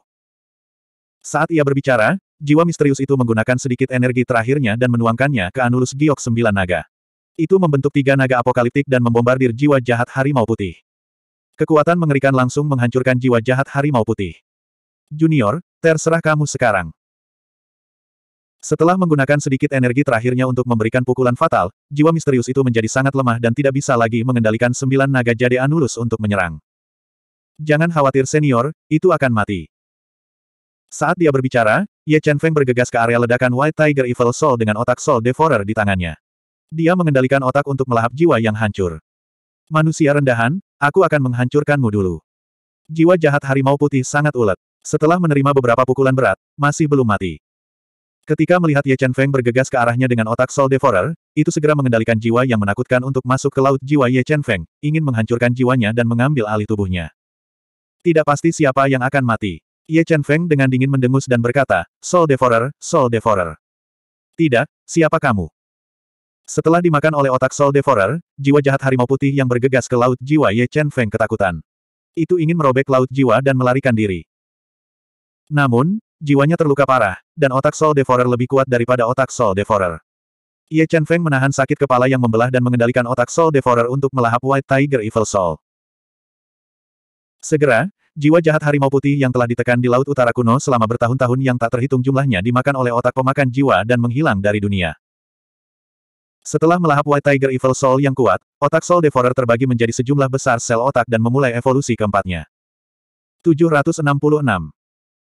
Saat ia berbicara, jiwa misterius itu menggunakan sedikit energi terakhirnya dan menuangkannya ke Anulus Giok Sembilan Naga. Itu membentuk tiga naga apokaliptik dan membombardir jiwa jahat harimau putih. Kekuatan mengerikan langsung menghancurkan jiwa jahat harimau putih. Junior, terserah kamu sekarang. Setelah menggunakan sedikit energi terakhirnya untuk memberikan pukulan fatal, jiwa misterius itu menjadi sangat lemah dan tidak bisa lagi mengendalikan sembilan naga jade Anulus untuk menyerang. Jangan khawatir senior, itu akan mati. Saat dia berbicara, Ye Chen Feng bergegas ke area ledakan White Tiger Evil Soul dengan otak Soul Devourer di tangannya. Dia mengendalikan otak untuk melahap jiwa yang hancur. Manusia rendahan, aku akan menghancurkanmu dulu. Jiwa jahat harimau putih sangat ulet. Setelah menerima beberapa pukulan berat, masih belum mati. Ketika melihat Ye Chen Feng bergegas ke arahnya dengan otak Soul Devourer, itu segera mengendalikan jiwa yang menakutkan untuk masuk ke laut jiwa Ye Chen Feng, ingin menghancurkan jiwanya dan mengambil alih tubuhnya. Tidak pasti siapa yang akan mati. Ye Chen Feng dengan dingin mendengus dan berkata, Soul Devourer, Soul Devourer. Tidak, siapa kamu? Setelah dimakan oleh otak Soul Devourer, jiwa jahat harimau putih yang bergegas ke laut jiwa Ye Chen Feng ketakutan. Itu ingin merobek laut jiwa dan melarikan diri. Namun, jiwanya terluka parah, dan otak Soul Devourer lebih kuat daripada otak Soul Devourer. Ye Chen Feng menahan sakit kepala yang membelah dan mengendalikan otak Soul Devourer untuk melahap White Tiger Evil Soul. Segera, jiwa jahat harimau putih yang telah ditekan di Laut Utara kuno selama bertahun-tahun yang tak terhitung jumlahnya dimakan oleh otak pemakan jiwa dan menghilang dari dunia. Setelah melahap White Tiger Evil Soul yang kuat, otak Soul Devourer terbagi menjadi sejumlah besar sel otak dan memulai evolusi keempatnya. 766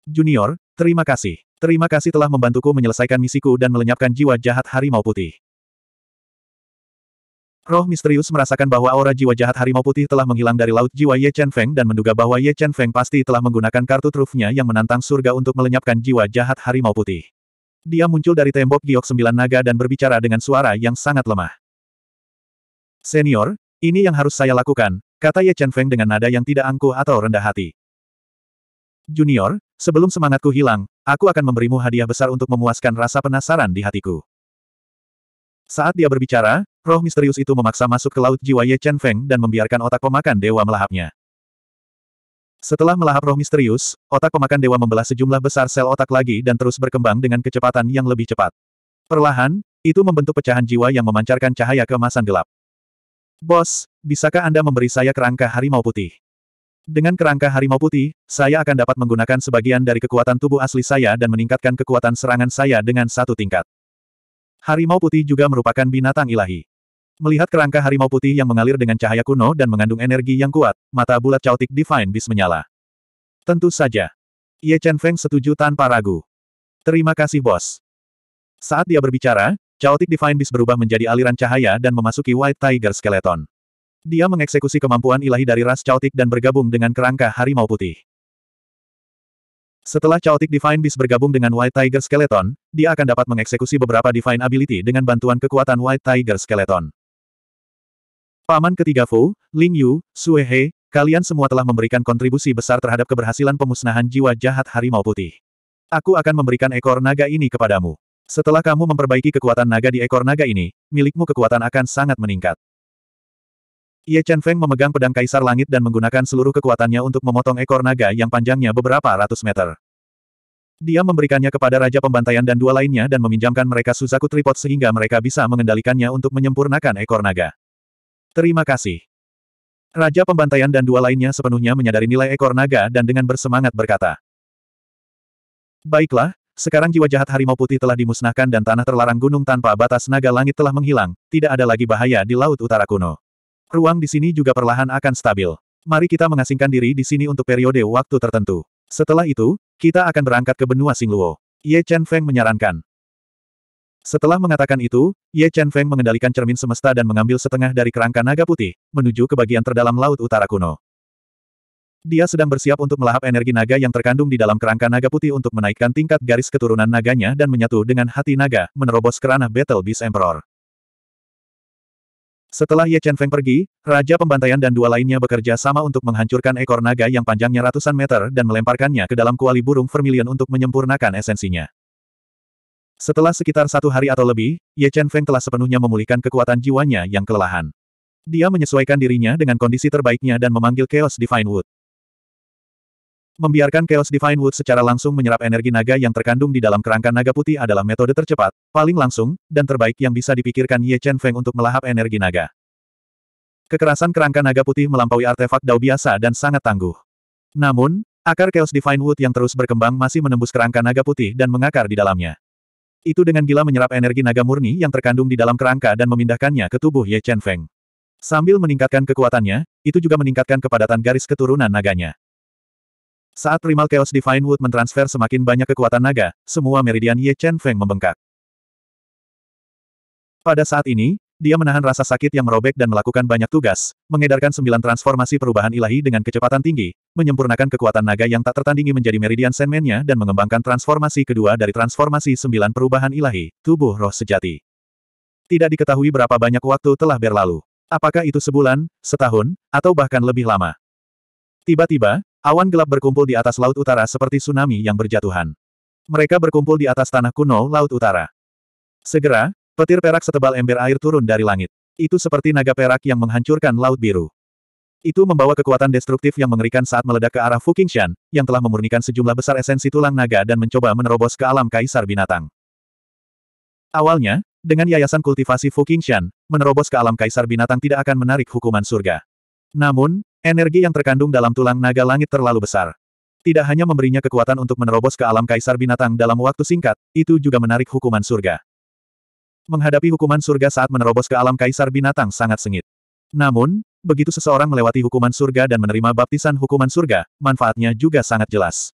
Junior, terima kasih. Terima kasih telah membantuku menyelesaikan misiku dan melenyapkan jiwa jahat harimau putih. Roh misterius merasakan bahwa aura jiwa jahat harimau putih telah menghilang dari laut jiwa Ye Chen Feng dan menduga bahwa Ye Chen Feng pasti telah menggunakan kartu trufnya yang menantang surga untuk melenyapkan jiwa jahat harimau putih. Dia muncul dari tembok giok sembilan naga dan berbicara dengan suara yang sangat lemah. Senior, ini yang harus saya lakukan, kata Ye Chen Feng dengan nada yang tidak angkuh atau rendah hati. Junior, sebelum semangatku hilang, aku akan memberimu hadiah besar untuk memuaskan rasa penasaran di hatiku. Saat dia berbicara, roh misterius itu memaksa masuk ke laut jiwa Ye Chen Feng dan membiarkan otak pemakan dewa melahapnya. Setelah melahap roh misterius, otak pemakan dewa membelah sejumlah besar sel otak lagi dan terus berkembang dengan kecepatan yang lebih cepat. Perlahan, itu membentuk pecahan jiwa yang memancarkan cahaya keemasan gelap. Bos, bisakah Anda memberi saya kerangka harimau putih? Dengan kerangka harimau putih, saya akan dapat menggunakan sebagian dari kekuatan tubuh asli saya dan meningkatkan kekuatan serangan saya dengan satu tingkat. Harimau putih juga merupakan binatang ilahi. Melihat kerangka harimau putih yang mengalir dengan cahaya kuno dan mengandung energi yang kuat, mata bulat cautik Divine Beast menyala. Tentu saja. Ye Chen Feng setuju tanpa ragu. Terima kasih bos. Saat dia berbicara, cautik Divine Beast berubah menjadi aliran cahaya dan memasuki White Tiger Skeleton. Dia mengeksekusi kemampuan ilahi dari ras Chaotic dan bergabung dengan kerangka harimau putih. Setelah Chaotic Divine Beast bergabung dengan White Tiger Skeleton, dia akan dapat mengeksekusi beberapa Divine Ability dengan bantuan kekuatan White Tiger Skeleton. Paman ketiga Fu, Ling Yu, Sue He, kalian semua telah memberikan kontribusi besar terhadap keberhasilan pemusnahan jiwa jahat harimau putih. Aku akan memberikan ekor naga ini kepadamu. Setelah kamu memperbaiki kekuatan naga di ekor naga ini, milikmu kekuatan akan sangat meningkat. Ye Chen Feng memegang pedang kaisar langit dan menggunakan seluruh kekuatannya untuk memotong ekor naga yang panjangnya beberapa ratus meter. Dia memberikannya kepada Raja Pembantaian dan dua lainnya dan meminjamkan mereka Suzaku Tripod sehingga mereka bisa mengendalikannya untuk menyempurnakan ekor naga. Terima kasih. Raja Pembantaian dan dua lainnya sepenuhnya menyadari nilai ekor naga dan dengan bersemangat berkata. Baiklah, sekarang jiwa jahat harimau putih telah dimusnahkan dan tanah terlarang gunung tanpa batas naga langit telah menghilang, tidak ada lagi bahaya di Laut Utara Kuno. Ruang di sini juga perlahan akan stabil. Mari kita mengasingkan diri di sini untuk periode waktu tertentu. Setelah itu, kita akan berangkat ke benua Singluo. Ye Chen Feng menyarankan. Setelah mengatakan itu, Ye Chen Feng mengendalikan cermin semesta dan mengambil setengah dari kerangka naga putih, menuju ke bagian terdalam Laut Utara Kuno. Dia sedang bersiap untuk melahap energi naga yang terkandung di dalam kerangka naga putih untuk menaikkan tingkat garis keturunan naganya dan menyatu dengan hati naga, menerobos kerana Battle Beast Emperor. Setelah Ye Chen Feng pergi, Raja Pembantaian dan dua lainnya bekerja sama untuk menghancurkan ekor naga yang panjangnya ratusan meter dan melemparkannya ke dalam kuali burung vermilion untuk menyempurnakan esensinya. Setelah sekitar satu hari atau lebih, Ye Chen Feng telah sepenuhnya memulihkan kekuatan jiwanya yang kelelahan. Dia menyesuaikan dirinya dengan kondisi terbaiknya dan memanggil Chaos Divine Wood. Membiarkan Chaos Divine Wood secara langsung menyerap energi naga yang terkandung di dalam kerangka naga putih adalah metode tercepat, paling langsung, dan terbaik yang bisa dipikirkan Ye Chen Feng untuk melahap energi naga. Kekerasan kerangka naga putih melampaui artefak dao biasa dan sangat tangguh. Namun, akar Chaos Divine Wood yang terus berkembang masih menembus kerangka naga putih dan mengakar di dalamnya. Itu dengan gila menyerap energi naga murni yang terkandung di dalam kerangka dan memindahkannya ke tubuh Ye Chen Feng. Sambil meningkatkan kekuatannya, itu juga meningkatkan kepadatan garis keturunan naganya. Saat primal Chaos Divine Wood mentransfer semakin banyak kekuatan naga, semua meridian Ye Chen Feng membengkak. Pada saat ini, dia menahan rasa sakit yang merobek dan melakukan banyak tugas, mengedarkan sembilan transformasi perubahan ilahi dengan kecepatan tinggi, menyempurnakan kekuatan naga yang tak tertandingi menjadi meridian senmennya dan mengembangkan transformasi kedua dari transformasi sembilan perubahan ilahi, tubuh roh sejati. Tidak diketahui berapa banyak waktu telah berlalu. Apakah itu sebulan, setahun, atau bahkan lebih lama. Tiba-tiba, Awan gelap berkumpul di atas laut utara seperti tsunami yang berjatuhan. Mereka berkumpul di atas tanah kuno laut utara. Segera, petir perak setebal ember air turun dari langit. Itu seperti naga perak yang menghancurkan laut biru. Itu membawa kekuatan destruktif yang mengerikan saat meledak ke arah Fuqingshan, yang telah memurnikan sejumlah besar esensi tulang naga dan mencoba menerobos ke alam kaisar binatang. Awalnya, dengan yayasan kultivasi Fuqingshan, menerobos ke alam kaisar binatang tidak akan menarik hukuman surga. Namun, Energi yang terkandung dalam tulang naga langit terlalu besar. Tidak hanya memberinya kekuatan untuk menerobos ke alam kaisar binatang dalam waktu singkat, itu juga menarik hukuman surga. Menghadapi hukuman surga saat menerobos ke alam kaisar binatang sangat sengit. Namun, begitu seseorang melewati hukuman surga dan menerima baptisan hukuman surga, manfaatnya juga sangat jelas.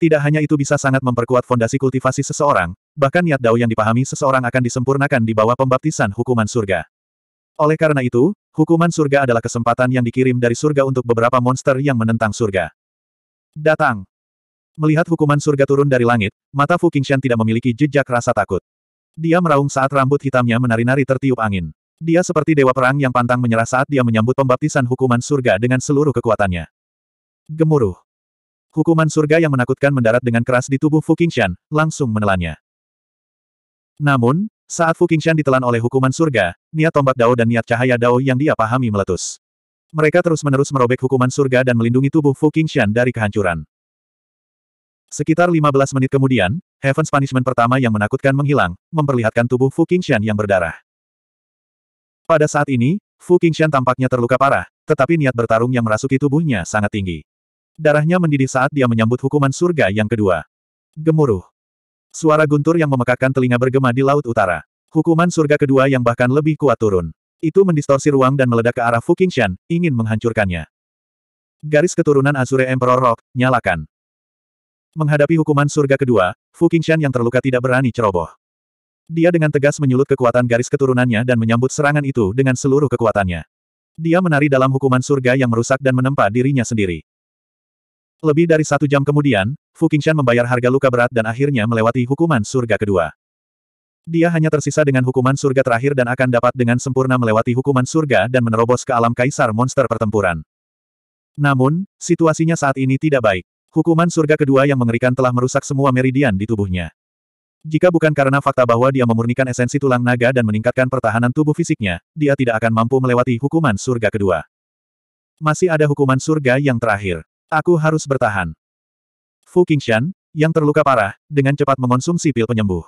Tidak hanya itu bisa sangat memperkuat fondasi kultivasi seseorang, bahkan niat dao yang dipahami seseorang akan disempurnakan di bawah pembaptisan hukuman surga. Oleh karena itu, hukuman surga adalah kesempatan yang dikirim dari surga untuk beberapa monster yang menentang surga. Datang. Melihat hukuman surga turun dari langit, mata Fu Qingshan tidak memiliki jejak rasa takut. Dia meraung saat rambut hitamnya menari-nari tertiup angin. Dia seperti dewa perang yang pantang menyerah saat dia menyambut pembaptisan hukuman surga dengan seluruh kekuatannya. Gemuruh. Hukuman surga yang menakutkan mendarat dengan keras di tubuh Fu Qingshan, langsung menelannya. Namun, saat Fu Qingshan ditelan oleh hukuman surga, niat tombak Dao dan niat cahaya Dao yang dia pahami meletus. Mereka terus-menerus merobek hukuman surga dan melindungi tubuh Fu Qingshan dari kehancuran. Sekitar 15 menit kemudian, Heaven's Punishment pertama yang menakutkan menghilang, memperlihatkan tubuh Fu Qingshan yang berdarah. Pada saat ini, Fu Qingshan tampaknya terluka parah, tetapi niat bertarung yang merasuki tubuhnya sangat tinggi. Darahnya mendidih saat dia menyambut hukuman surga yang kedua. Gemuruh. Suara guntur yang memekakkan telinga bergema di Laut Utara. Hukuman surga kedua yang bahkan lebih kuat turun. Itu mendistorsi ruang dan meledak ke arah Fu Qingshan, ingin menghancurkannya. Garis keturunan Azure Emperor Rock, nyalakan. Menghadapi hukuman surga kedua, Fu Qingshan yang terluka tidak berani ceroboh. Dia dengan tegas menyulut kekuatan garis keturunannya dan menyambut serangan itu dengan seluruh kekuatannya. Dia menari dalam hukuman surga yang merusak dan menempa dirinya sendiri. Lebih dari satu jam kemudian, Fu Qingshan membayar harga luka berat dan akhirnya melewati hukuman surga kedua. Dia hanya tersisa dengan hukuman surga terakhir dan akan dapat dengan sempurna melewati hukuman surga dan menerobos ke alam kaisar monster pertempuran. Namun, situasinya saat ini tidak baik. Hukuman surga kedua yang mengerikan telah merusak semua meridian di tubuhnya. Jika bukan karena fakta bahwa dia memurnikan esensi tulang naga dan meningkatkan pertahanan tubuh fisiknya, dia tidak akan mampu melewati hukuman surga kedua. Masih ada hukuman surga yang terakhir. Aku harus bertahan. Fu Qingshan, yang terluka parah, dengan cepat mengonsumsi pil penyembuh.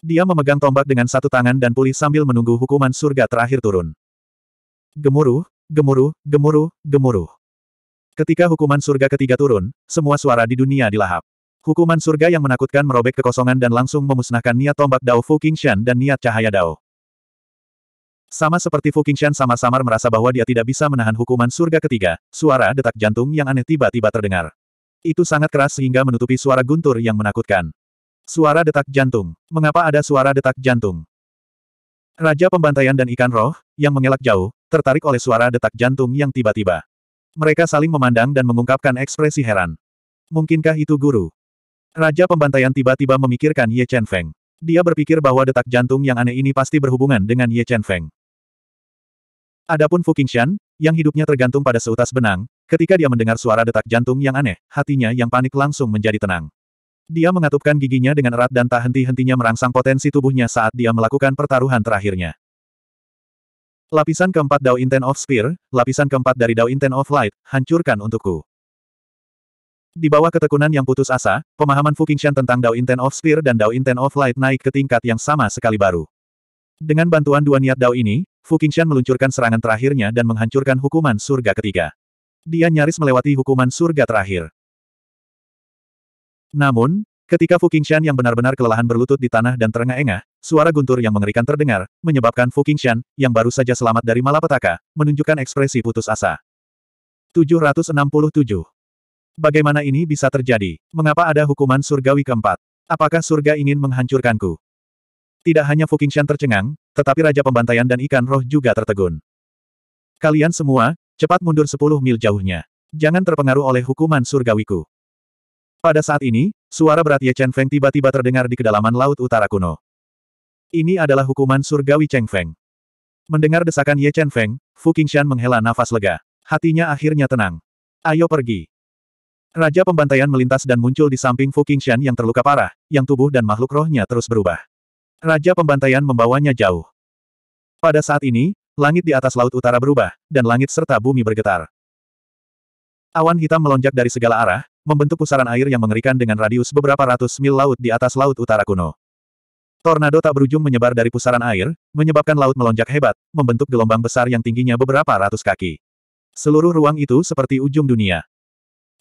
Dia memegang tombak dengan satu tangan dan pulih sambil menunggu hukuman surga terakhir turun. Gemuruh, gemuruh, gemuruh, gemuruh. Ketika hukuman surga ketiga turun, semua suara di dunia dilahap. Hukuman surga yang menakutkan merobek kekosongan dan langsung memusnahkan niat tombak Dao Fu Qingshan dan niat cahaya Dao. Sama seperti Fu Qingshan sama-samar merasa bahwa dia tidak bisa menahan hukuman surga ketiga, suara detak jantung yang aneh tiba-tiba terdengar. Itu sangat keras sehingga menutupi suara guntur yang menakutkan. Suara detak jantung. Mengapa ada suara detak jantung? Raja pembantaian dan ikan roh, yang mengelak jauh, tertarik oleh suara detak jantung yang tiba-tiba. Mereka saling memandang dan mengungkapkan ekspresi heran. Mungkinkah itu guru? Raja pembantaian tiba-tiba memikirkan Ye Chen Feng. Dia berpikir bahwa detak jantung yang aneh ini pasti berhubungan dengan Ye Chen Feng. Adapun Fu Qingshan, yang hidupnya tergantung pada seutas benang, Ketika dia mendengar suara detak jantung yang aneh, hatinya yang panik langsung menjadi tenang. Dia mengatupkan giginya dengan erat dan tak henti-hentinya merangsang potensi tubuhnya saat dia melakukan pertaruhan terakhirnya. Lapisan keempat Dao Inten of Spear, lapisan keempat dari Dao Inten of Light, hancurkan untukku. Di bawah ketekunan yang putus asa, pemahaman Fu Qingshan tentang Dao Inten of Spear dan Dao Inten of Light naik ke tingkat yang sama sekali baru. Dengan bantuan dua niat Dao ini, Fu Qingshan meluncurkan serangan terakhirnya dan menghancurkan hukuman surga ketiga. Dia nyaris melewati hukuman surga terakhir. Namun, ketika Fu Qingshan yang benar-benar kelelahan berlutut di tanah dan terengah-engah, suara guntur yang mengerikan terdengar, menyebabkan Fu Qingshan, yang baru saja selamat dari malapetaka, menunjukkan ekspresi putus asa. 767. Bagaimana ini bisa terjadi? Mengapa ada hukuman surgawi keempat? Apakah surga ingin menghancurkanku? Tidak hanya Fu Qingshan tercengang, tetapi Raja Pembantaian dan Ikan Roh juga tertegun. Kalian semua, Cepat mundur sepuluh mil jauhnya. Jangan terpengaruh oleh hukuman surgawiku. Pada saat ini, suara berat Ye Chen Feng tiba-tiba terdengar di kedalaman Laut Utara kuno. Ini adalah hukuman surgawi Cheng Feng. Mendengar desakan Ye Chen Feng, Fu Qingshan menghela nafas lega. Hatinya akhirnya tenang. Ayo pergi. Raja pembantaian melintas dan muncul di samping Fu Qingshan yang terluka parah, yang tubuh dan makhluk rohnya terus berubah. Raja pembantaian membawanya jauh. Pada saat ini, langit di atas laut utara berubah, dan langit serta bumi bergetar. Awan hitam melonjak dari segala arah, membentuk pusaran air yang mengerikan dengan radius beberapa ratus mil laut di atas laut utara kuno. Tornado tak berujung menyebar dari pusaran air, menyebabkan laut melonjak hebat, membentuk gelombang besar yang tingginya beberapa ratus kaki. Seluruh ruang itu seperti ujung dunia.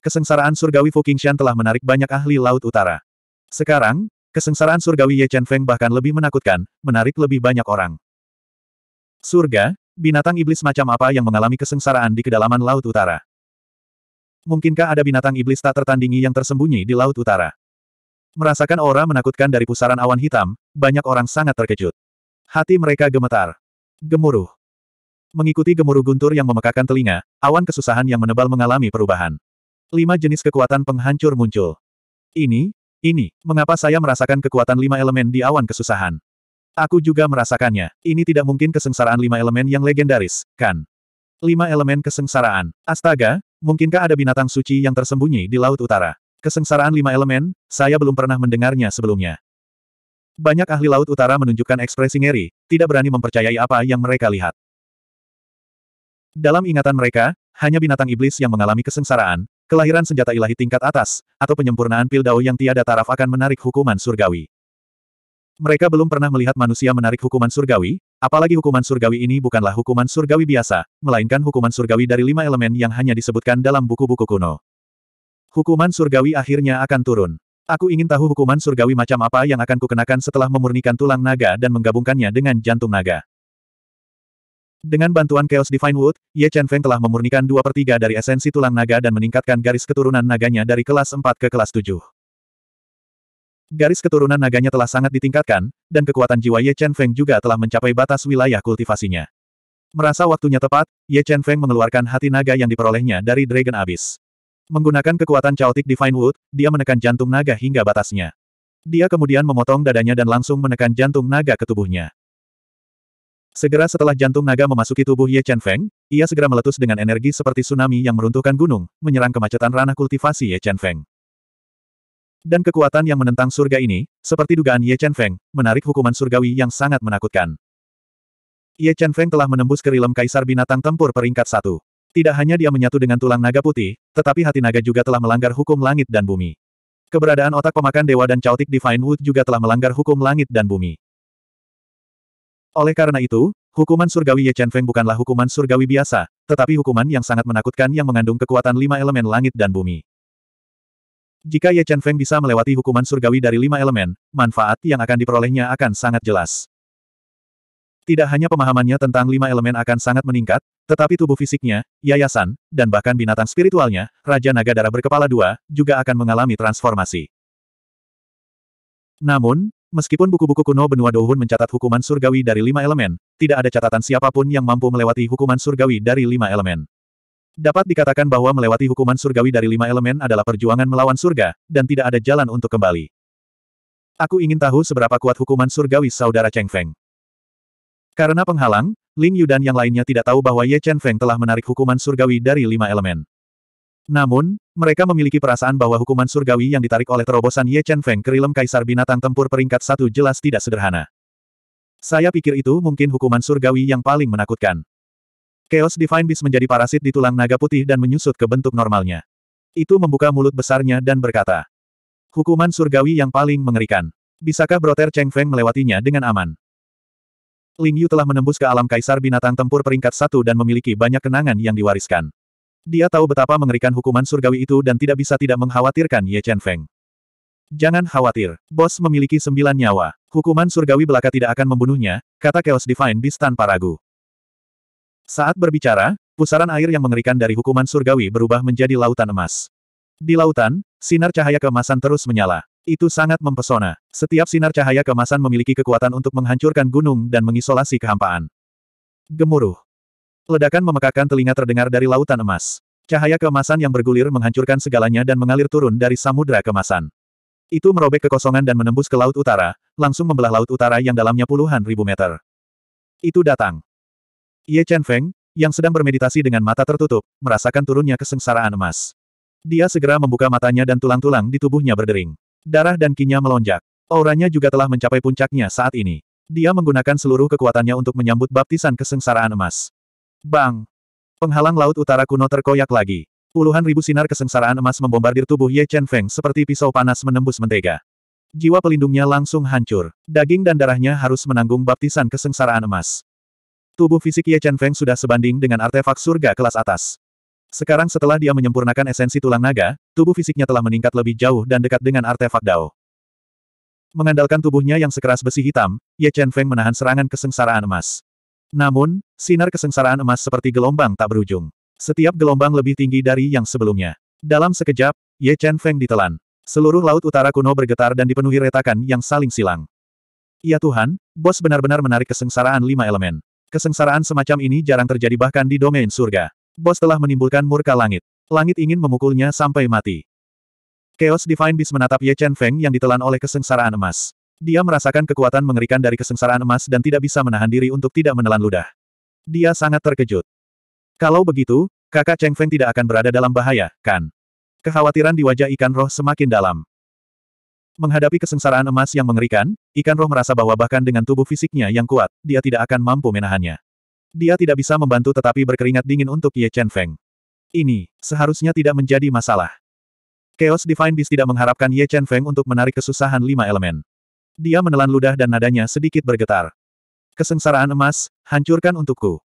Kesengsaraan surgawi Fu telah menarik banyak ahli laut utara. Sekarang, kesengsaraan surgawi Ye Chen Feng bahkan lebih menakutkan, menarik lebih banyak orang. Surga, binatang iblis macam apa yang mengalami kesengsaraan di kedalaman Laut Utara? Mungkinkah ada binatang iblis tak tertandingi yang tersembunyi di Laut Utara? Merasakan aura menakutkan dari pusaran awan hitam, banyak orang sangat terkejut. Hati mereka gemetar. Gemuruh. Mengikuti gemuruh guntur yang memekakan telinga, awan kesusahan yang menebal mengalami perubahan. Lima jenis kekuatan penghancur muncul. Ini, ini, mengapa saya merasakan kekuatan lima elemen di awan kesusahan? Aku juga merasakannya. Ini tidak mungkin kesengsaraan lima elemen yang legendaris, kan? Lima elemen kesengsaraan. Astaga, mungkinkah ada binatang suci yang tersembunyi di Laut Utara? Kesengsaraan lima elemen, saya belum pernah mendengarnya sebelumnya. Banyak ahli Laut Utara menunjukkan ekspresi ngeri, tidak berani mempercayai apa yang mereka lihat. Dalam ingatan mereka, hanya binatang iblis yang mengalami kesengsaraan, kelahiran senjata ilahi tingkat atas, atau penyempurnaan pil yang tiada taraf akan menarik hukuman surgawi. Mereka belum pernah melihat manusia menarik hukuman surgawi, apalagi hukuman surgawi ini bukanlah hukuman surgawi biasa, melainkan hukuman surgawi dari lima elemen yang hanya disebutkan dalam buku-buku kuno. Hukuman surgawi akhirnya akan turun. Aku ingin tahu hukuman surgawi macam apa yang akan kukenakan setelah memurnikan tulang naga dan menggabungkannya dengan jantung naga. Dengan bantuan Chaos Divine Wood, Ye Chen Feng telah memurnikan dua per tiga dari esensi tulang naga dan meningkatkan garis keturunan naganya dari kelas 4 ke kelas 7. Garis keturunan naganya telah sangat ditingkatkan, dan kekuatan jiwa Ye Chen Feng juga telah mencapai batas wilayah kultivasinya. Merasa waktunya tepat, Ye Chen Feng mengeluarkan hati naga yang diperolehnya dari Dragon Abyss. Menggunakan kekuatan chaotic Divine Wood, dia menekan jantung naga hingga batasnya. Dia kemudian memotong dadanya dan langsung menekan jantung naga ke tubuhnya. Segera setelah jantung naga memasuki tubuh Ye Chen Feng, ia segera meletus dengan energi seperti tsunami yang meruntuhkan gunung, menyerang kemacetan ranah kultivasi Ye Chen Feng. Dan kekuatan yang menentang surga ini, seperti dugaan Ye Chen Feng, menarik hukuman surgawi yang sangat menakutkan. Ye Chen Feng telah menembus ke rilem kaisar binatang tempur peringkat satu. Tidak hanya dia menyatu dengan tulang naga putih, tetapi hati naga juga telah melanggar hukum langit dan bumi. Keberadaan otak pemakan dewa dan caotik Divine Wood juga telah melanggar hukum langit dan bumi. Oleh karena itu, hukuman surgawi Ye Chen Feng bukanlah hukuman surgawi biasa, tetapi hukuman yang sangat menakutkan yang mengandung kekuatan lima elemen langit dan bumi. Jika Ye Chen Feng bisa melewati hukuman surgawi dari lima elemen, manfaat yang akan diperolehnya akan sangat jelas. Tidak hanya pemahamannya tentang lima elemen akan sangat meningkat, tetapi tubuh fisiknya, yayasan, dan bahkan binatang spiritualnya, Raja Naga Darah berkepala dua, juga akan mengalami transformasi. Namun, Meskipun buku-buku kuno benua Douhun mencatat hukuman surgawi dari lima elemen, tidak ada catatan siapapun yang mampu melewati hukuman surgawi dari lima elemen. Dapat dikatakan bahwa melewati hukuman surgawi dari lima elemen adalah perjuangan melawan surga, dan tidak ada jalan untuk kembali. Aku ingin tahu seberapa kuat hukuman surgawi saudara Cheng Feng. Karena penghalang, Ling Yu dan yang lainnya tidak tahu bahwa Ye Chen Feng telah menarik hukuman surgawi dari lima elemen. Namun, mereka memiliki perasaan bahwa hukuman surgawi yang ditarik oleh terobosan Ye Chen Feng ke rilem kaisar binatang tempur peringkat satu jelas tidak sederhana. Saya pikir itu mungkin hukuman surgawi yang paling menakutkan. Chaos Divine Beast menjadi parasit di tulang naga putih dan menyusut ke bentuk normalnya. Itu membuka mulut besarnya dan berkata. Hukuman surgawi yang paling mengerikan. Bisakah Broter Cheng Feng melewatinya dengan aman? Ling Yu telah menembus ke alam kaisar binatang tempur peringkat satu dan memiliki banyak kenangan yang diwariskan. Dia tahu betapa mengerikan hukuman surgawi itu dan tidak bisa tidak mengkhawatirkan Ye Chen Feng. Jangan khawatir, bos memiliki sembilan nyawa. Hukuman surgawi belaka tidak akan membunuhnya, kata Chaos Divine Beast tanpa ragu. Saat berbicara, pusaran air yang mengerikan dari hukuman surgawi berubah menjadi lautan emas. Di lautan, sinar cahaya kemasan terus menyala. Itu sangat mempesona. Setiap sinar cahaya kemasan memiliki kekuatan untuk menghancurkan gunung dan mengisolasi kehampaan. Gemuruh. Ledakan memekakan telinga terdengar dari lautan emas. Cahaya kemasan yang bergulir menghancurkan segalanya dan mengalir turun dari samudera kemasan. Itu merobek kekosongan dan menembus ke laut utara, langsung membelah laut utara yang dalamnya puluhan ribu meter. Itu datang. Ye Chen Feng, yang sedang bermeditasi dengan mata tertutup, merasakan turunnya kesengsaraan emas. Dia segera membuka matanya dan tulang-tulang di tubuhnya berdering. Darah dan kinya melonjak. Auranya juga telah mencapai puncaknya saat ini. Dia menggunakan seluruh kekuatannya untuk menyambut baptisan kesengsaraan emas. Bang! Penghalang laut utara kuno terkoyak lagi. Puluhan ribu sinar kesengsaraan emas membombardir tubuh Ye Chen Feng seperti pisau panas menembus mentega. Jiwa pelindungnya langsung hancur. Daging dan darahnya harus menanggung baptisan kesengsaraan emas. Tubuh fisik Ye Chen Feng sudah sebanding dengan artefak surga kelas atas. Sekarang setelah dia menyempurnakan esensi tulang naga, tubuh fisiknya telah meningkat lebih jauh dan dekat dengan artefak Dao. Mengandalkan tubuhnya yang sekeras besi hitam, Ye Chen Feng menahan serangan kesengsaraan emas. Namun, sinar kesengsaraan emas seperti gelombang tak berujung. Setiap gelombang lebih tinggi dari yang sebelumnya. Dalam sekejap, Ye Chen Feng ditelan. Seluruh laut utara kuno bergetar dan dipenuhi retakan yang saling silang. Ya Tuhan, bos benar-benar menarik kesengsaraan lima elemen. Kesengsaraan semacam ini jarang terjadi bahkan di domain surga. Bos telah menimbulkan murka langit. Langit ingin memukulnya sampai mati. Chaos Divine Beast menatap Ye Chen Feng yang ditelan oleh kesengsaraan emas. Dia merasakan kekuatan mengerikan dari kesengsaraan emas dan tidak bisa menahan diri untuk tidak menelan ludah. Dia sangat terkejut. Kalau begitu, kakak Cheng Feng tidak akan berada dalam bahaya, kan? Kekhawatiran di wajah ikan roh semakin dalam. Menghadapi kesengsaraan emas yang mengerikan, ikan roh merasa bahwa bahkan dengan tubuh fisiknya yang kuat, dia tidak akan mampu menahannya. Dia tidak bisa membantu tetapi berkeringat dingin untuk Ye Chen Feng. Ini, seharusnya tidak menjadi masalah. Chaos Divine Beast tidak mengharapkan Ye Chen Feng untuk menarik kesusahan lima elemen. Dia menelan ludah dan nadanya sedikit bergetar. Kesengsaraan emas, hancurkan untukku.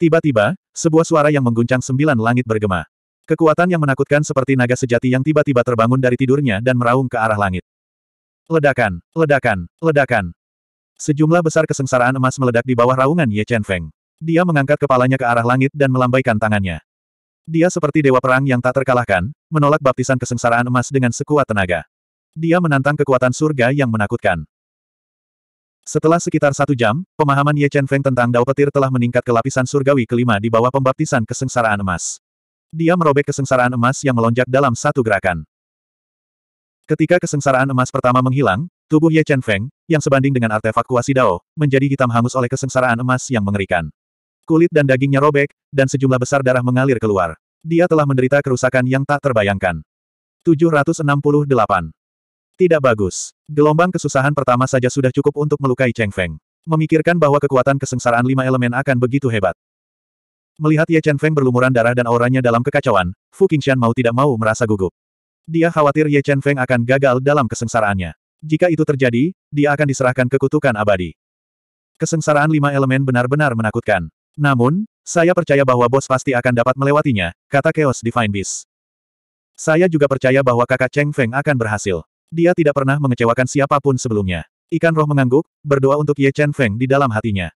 Tiba-tiba, sebuah suara yang mengguncang sembilan langit bergema. Kekuatan yang menakutkan seperti naga sejati yang tiba-tiba terbangun dari tidurnya dan meraung ke arah langit. Ledakan, ledakan, ledakan. Sejumlah besar kesengsaraan emas meledak di bawah raungan Ye Chen Feng. Dia mengangkat kepalanya ke arah langit dan melambaikan tangannya. Dia seperti dewa perang yang tak terkalahkan, menolak baptisan kesengsaraan emas dengan sekuat tenaga. Dia menantang kekuatan surga yang menakutkan. Setelah sekitar satu jam, pemahaman Ye Chen Feng tentang Dao Petir telah meningkat ke lapisan surgawi kelima di bawah pembaptisan kesengsaraan emas. Dia merobek kesengsaraan emas yang melonjak dalam satu gerakan. Ketika kesengsaraan emas pertama menghilang, tubuh Ye Chen Feng, yang sebanding dengan artefak kuasi Dao, menjadi hitam hangus oleh kesengsaraan emas yang mengerikan. Kulit dan dagingnya robek, dan sejumlah besar darah mengalir keluar. Dia telah menderita kerusakan yang tak terbayangkan. 768. Tidak bagus. Gelombang kesusahan pertama saja sudah cukup untuk melukai Cheng Feng. Memikirkan bahwa kekuatan kesengsaraan lima elemen akan begitu hebat. Melihat Ye Chen Feng berlumuran darah dan auranya dalam kekacauan, Fu Qingshan mau tidak mau merasa gugup. Dia khawatir Ye Chen Feng akan gagal dalam kesengsaraannya. Jika itu terjadi, dia akan diserahkan ke kutukan abadi. Kesengsaraan lima elemen benar-benar menakutkan. Namun, saya percaya bahwa bos pasti akan dapat melewatinya, kata Chaos Divine Beast. Saya juga percaya bahwa kakak Cheng Feng akan berhasil. Dia tidak pernah mengecewakan siapapun sebelumnya. Ikan roh mengangguk, berdoa untuk Ye Chen Feng di dalam hatinya.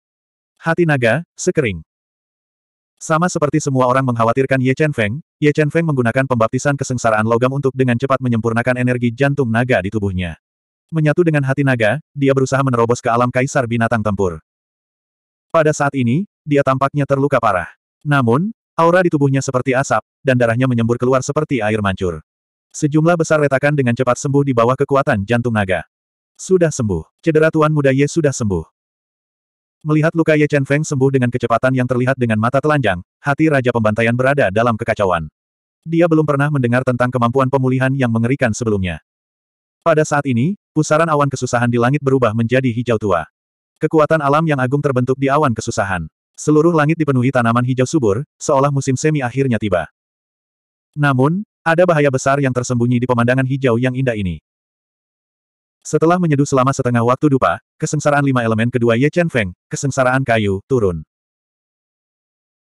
Hati naga, sekering. Sama seperti semua orang mengkhawatirkan Ye Chen Feng, Ye Chen Feng menggunakan pembaptisan kesengsaraan logam untuk dengan cepat menyempurnakan energi jantung naga di tubuhnya. Menyatu dengan hati naga, dia berusaha menerobos ke alam kaisar binatang tempur. Pada saat ini, dia tampaknya terluka parah. Namun, aura di tubuhnya seperti asap, dan darahnya menyembur keluar seperti air mancur. Sejumlah besar retakan dengan cepat sembuh di bawah kekuatan jantung naga. Sudah sembuh. Cedera Tuan Muda Ye sudah sembuh. Melihat luka Ye Chen Feng sembuh dengan kecepatan yang terlihat dengan mata telanjang, hati Raja Pembantaian berada dalam kekacauan. Dia belum pernah mendengar tentang kemampuan pemulihan yang mengerikan sebelumnya. Pada saat ini, pusaran awan kesusahan di langit berubah menjadi hijau tua. Kekuatan alam yang agung terbentuk di awan kesusahan. Seluruh langit dipenuhi tanaman hijau subur, seolah musim semi akhirnya tiba. Namun, ada bahaya besar yang tersembunyi di pemandangan hijau yang indah ini. Setelah menyeduh selama setengah waktu dupa, kesengsaraan lima elemen kedua Ye Chen Feng, kesengsaraan kayu, turun.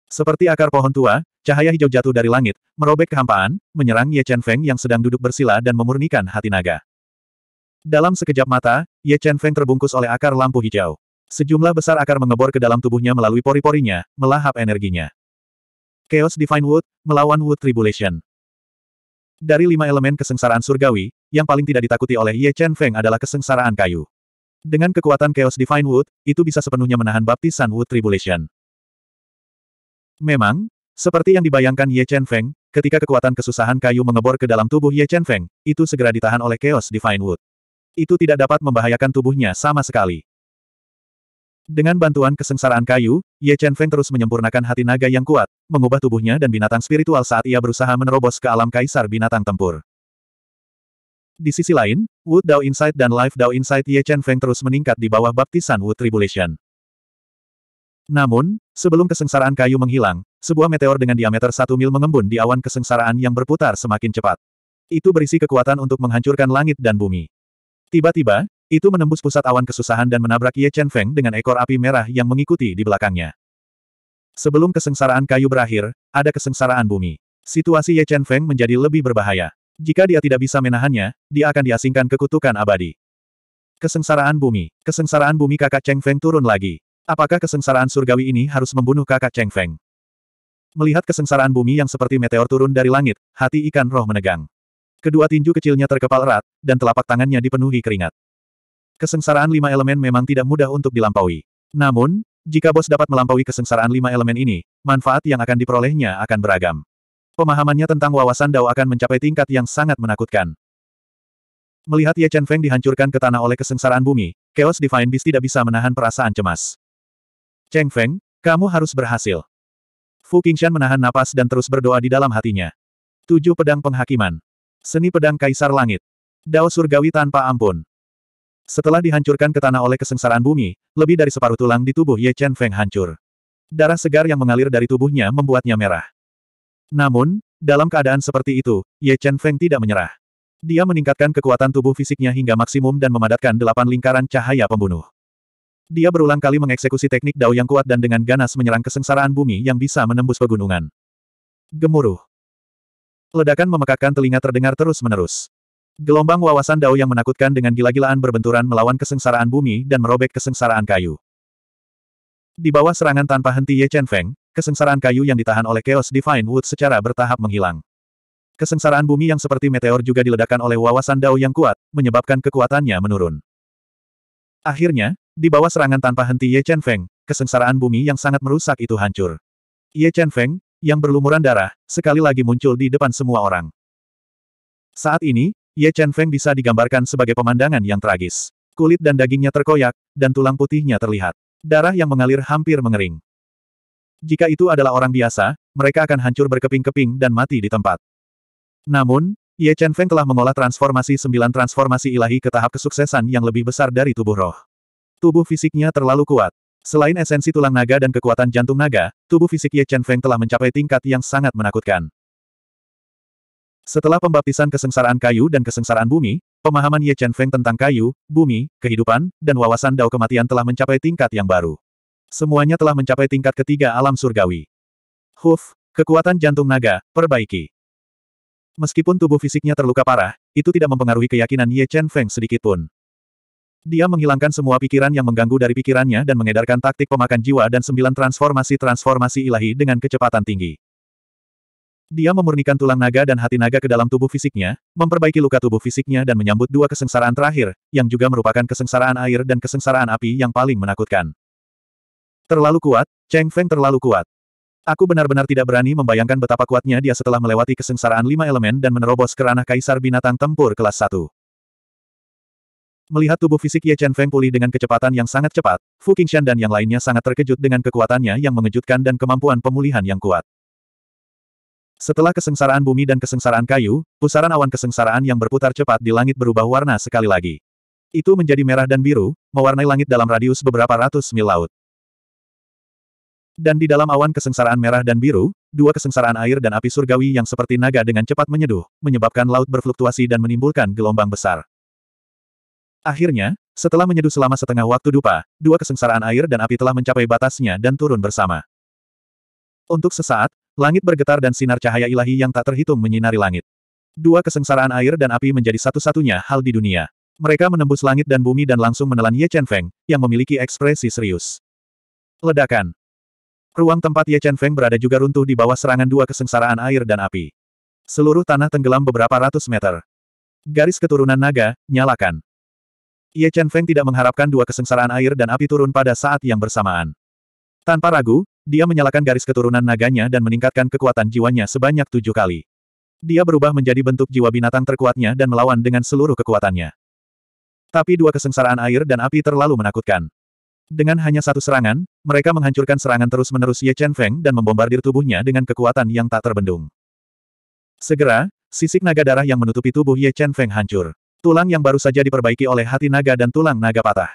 Seperti akar pohon tua, cahaya hijau jatuh dari langit, merobek kehampaan, menyerang Ye Chen Feng yang sedang duduk bersila dan memurnikan hati naga. Dalam sekejap mata, Ye Chen Feng terbungkus oleh akar lampu hijau. Sejumlah besar akar mengebor ke dalam tubuhnya melalui pori-porinya, melahap energinya. Chaos Divine Wood, melawan Wood Tribulation. Dari lima elemen kesengsaraan surgawi, yang paling tidak ditakuti oleh Ye Chen Feng adalah kesengsaraan kayu. Dengan kekuatan Chaos Divine Wood, itu bisa sepenuhnya menahan baptisan Wood Tribulation. Memang, seperti yang dibayangkan Ye Chen Feng, ketika kekuatan kesusahan kayu mengebor ke dalam tubuh Ye Chen Feng, itu segera ditahan oleh Chaos Divine Wood. Itu tidak dapat membahayakan tubuhnya sama sekali. Dengan bantuan kesengsaraan kayu, Ye Chen Feng terus menyempurnakan hati naga yang kuat, mengubah tubuhnya dan binatang spiritual saat ia berusaha menerobos ke alam kaisar binatang tempur. Di sisi lain, Wood Dao Insight dan Life Dao Insight Ye Chen Feng terus meningkat di bawah baptisan Wood Tribulation. Namun, sebelum kesengsaraan kayu menghilang, sebuah meteor dengan diameter satu mil mengembun di awan kesengsaraan yang berputar semakin cepat. Itu berisi kekuatan untuk menghancurkan langit dan bumi. Tiba-tiba, itu menembus pusat awan kesusahan dan menabrak Ye Chen Feng dengan ekor api merah yang mengikuti di belakangnya. Sebelum kesengsaraan kayu berakhir, ada kesengsaraan bumi. Situasi Ye Chen Feng menjadi lebih berbahaya. Jika dia tidak bisa menahannya, dia akan diasingkan ke kutukan abadi. Kesengsaraan bumi. Kesengsaraan bumi kakak Cheng Feng turun lagi. Apakah kesengsaraan surgawi ini harus membunuh kakak Cheng Feng? Melihat kesengsaraan bumi yang seperti meteor turun dari langit, hati ikan roh menegang. Kedua tinju kecilnya terkepal erat, dan telapak tangannya dipenuhi keringat. Kesengsaraan lima elemen memang tidak mudah untuk dilampaui. Namun, jika bos dapat melampaui kesengsaraan lima elemen ini, manfaat yang akan diperolehnya akan beragam. Pemahamannya tentang wawasan Dao akan mencapai tingkat yang sangat menakutkan. Melihat Ye Chen Feng dihancurkan ke tanah oleh kesengsaraan bumi, Chaos Divine Beast tidak bisa menahan perasaan cemas. Cheng Feng, kamu harus berhasil. Fu Qingshan menahan napas dan terus berdoa di dalam hatinya. Tujuh pedang penghakiman. Seni pedang kaisar langit. Dao surgawi tanpa ampun. Setelah dihancurkan ke tanah oleh kesengsaraan bumi, lebih dari separuh tulang di tubuh Ye Chen Feng hancur. Darah segar yang mengalir dari tubuhnya membuatnya merah. Namun, dalam keadaan seperti itu, Ye Chen Feng tidak menyerah. Dia meningkatkan kekuatan tubuh fisiknya hingga maksimum dan memadatkan delapan lingkaran cahaya pembunuh. Dia berulang kali mengeksekusi teknik dao yang kuat dan dengan ganas menyerang kesengsaraan bumi yang bisa menembus pegunungan. Gemuruh. Ledakan memekakkan telinga terdengar terus-menerus. Gelombang wawasan Dao yang menakutkan dengan gila-gilaan berbenturan melawan kesengsaraan bumi dan merobek kesengsaraan kayu. Di bawah serangan tanpa henti Ye Chen Feng, kesengsaraan kayu yang ditahan oleh Chaos Divine Wood secara bertahap menghilang. Kesengsaraan bumi yang seperti meteor juga diledakkan oleh wawasan Dao yang kuat, menyebabkan kekuatannya menurun. Akhirnya, di bawah serangan tanpa henti Ye Chen Feng, kesengsaraan bumi yang sangat merusak itu hancur. Ye Chen Feng, yang berlumuran darah, sekali lagi muncul di depan semua orang. Saat ini, Ye Chen Feng bisa digambarkan sebagai pemandangan yang tragis. Kulit dan dagingnya terkoyak, dan tulang putihnya terlihat. Darah yang mengalir hampir mengering. Jika itu adalah orang biasa, mereka akan hancur berkeping-keping dan mati di tempat. Namun, Ye Chen Feng telah mengolah transformasi sembilan transformasi ilahi ke tahap kesuksesan yang lebih besar dari tubuh roh. Tubuh fisiknya terlalu kuat. Selain esensi tulang naga dan kekuatan jantung naga, tubuh fisik Ye Chen Feng telah mencapai tingkat yang sangat menakutkan. Setelah pembaptisan kesengsaraan kayu dan kesengsaraan bumi, pemahaman Ye Chen Feng tentang kayu, bumi, kehidupan, dan wawasan dao kematian telah mencapai tingkat yang baru. Semuanya telah mencapai tingkat ketiga alam surgawi. Huf, kekuatan jantung naga, perbaiki. Meskipun tubuh fisiknya terluka parah, itu tidak mempengaruhi keyakinan Ye Chen Feng sedikitpun. Dia menghilangkan semua pikiran yang mengganggu dari pikirannya dan mengedarkan taktik pemakan jiwa dan sembilan transformasi-transformasi ilahi dengan kecepatan tinggi. Dia memurnikan tulang naga dan hati naga ke dalam tubuh fisiknya, memperbaiki luka tubuh fisiknya dan menyambut dua kesengsaraan terakhir, yang juga merupakan kesengsaraan air dan kesengsaraan api yang paling menakutkan. Terlalu kuat, Cheng Feng terlalu kuat. Aku benar-benar tidak berani membayangkan betapa kuatnya dia setelah melewati kesengsaraan lima elemen dan menerobos ke ranah kaisar binatang tempur kelas Satu. Melihat tubuh fisik Ye Chen Feng pulih dengan kecepatan yang sangat cepat, Fu Qingshan dan yang lainnya sangat terkejut dengan kekuatannya yang mengejutkan dan kemampuan pemulihan yang kuat. Setelah kesengsaraan bumi dan kesengsaraan kayu, pusaran awan kesengsaraan yang berputar cepat di langit berubah warna sekali lagi. Itu menjadi merah dan biru, mewarnai langit dalam radius beberapa ratus mil laut. Dan di dalam awan kesengsaraan merah dan biru, dua kesengsaraan air dan api surgawi yang seperti naga dengan cepat menyeduh, menyebabkan laut berfluktuasi dan menimbulkan gelombang besar. Akhirnya, setelah menyeduh selama setengah waktu dupa, dua kesengsaraan air dan api telah mencapai batasnya dan turun bersama. Untuk sesaat, Langit bergetar dan sinar cahaya ilahi yang tak terhitung menyinari langit. Dua kesengsaraan air dan api menjadi satu-satunya hal di dunia. Mereka menembus langit dan bumi dan langsung menelan Ye Chen Feng, yang memiliki ekspresi serius. Ledakan. Ruang tempat Ye Chen Feng berada juga runtuh di bawah serangan dua kesengsaraan air dan api. Seluruh tanah tenggelam beberapa ratus meter. Garis keturunan naga, nyalakan. Ye Chen Feng tidak mengharapkan dua kesengsaraan air dan api turun pada saat yang bersamaan. Tanpa ragu, dia menyalakan garis keturunan naganya dan meningkatkan kekuatan jiwanya sebanyak tujuh kali. Dia berubah menjadi bentuk jiwa binatang terkuatnya dan melawan dengan seluruh kekuatannya. Tapi dua kesengsaraan air dan api terlalu menakutkan. Dengan hanya satu serangan, mereka menghancurkan serangan terus-menerus Ye Chen Feng dan membombardir tubuhnya dengan kekuatan yang tak terbendung. Segera, sisik naga darah yang menutupi tubuh Ye Chen Feng hancur. Tulang yang baru saja diperbaiki oleh hati naga dan tulang naga patah.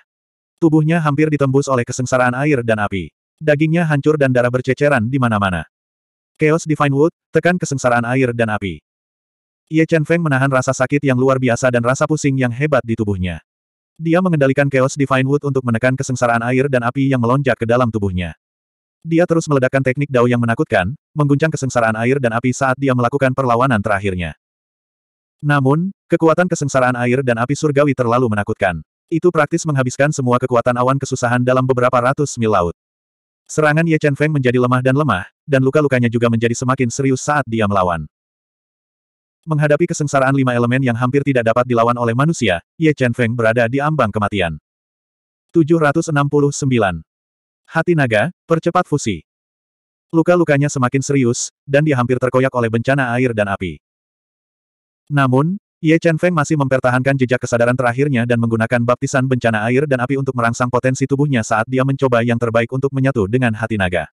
Tubuhnya hampir ditembus oleh kesengsaraan air dan api. Dagingnya hancur dan darah berceceran di mana-mana. Chaos Divine Wood, tekan kesengsaraan air dan api. Ye Chen Feng menahan rasa sakit yang luar biasa dan rasa pusing yang hebat di tubuhnya. Dia mengendalikan Chaos Divine Wood untuk menekan kesengsaraan air dan api yang melonjak ke dalam tubuhnya. Dia terus meledakkan teknik dao yang menakutkan, mengguncang kesengsaraan air dan api saat dia melakukan perlawanan terakhirnya. Namun, kekuatan kesengsaraan air dan api surgawi terlalu menakutkan. Itu praktis menghabiskan semua kekuatan awan kesusahan dalam beberapa ratus mil laut. Serangan Ye Chen Feng menjadi lemah dan lemah, dan luka-lukanya juga menjadi semakin serius saat dia melawan. Menghadapi kesengsaraan lima elemen yang hampir tidak dapat dilawan oleh manusia, Ye Chen Feng berada di ambang kematian. 769. Hati naga, percepat fusi. Luka-lukanya semakin serius, dan dia hampir terkoyak oleh bencana air dan api. Namun, Ye Chen Feng masih mempertahankan jejak kesadaran terakhirnya dan menggunakan baptisan bencana air dan api untuk merangsang potensi tubuhnya saat dia mencoba yang terbaik untuk menyatu dengan hati naga.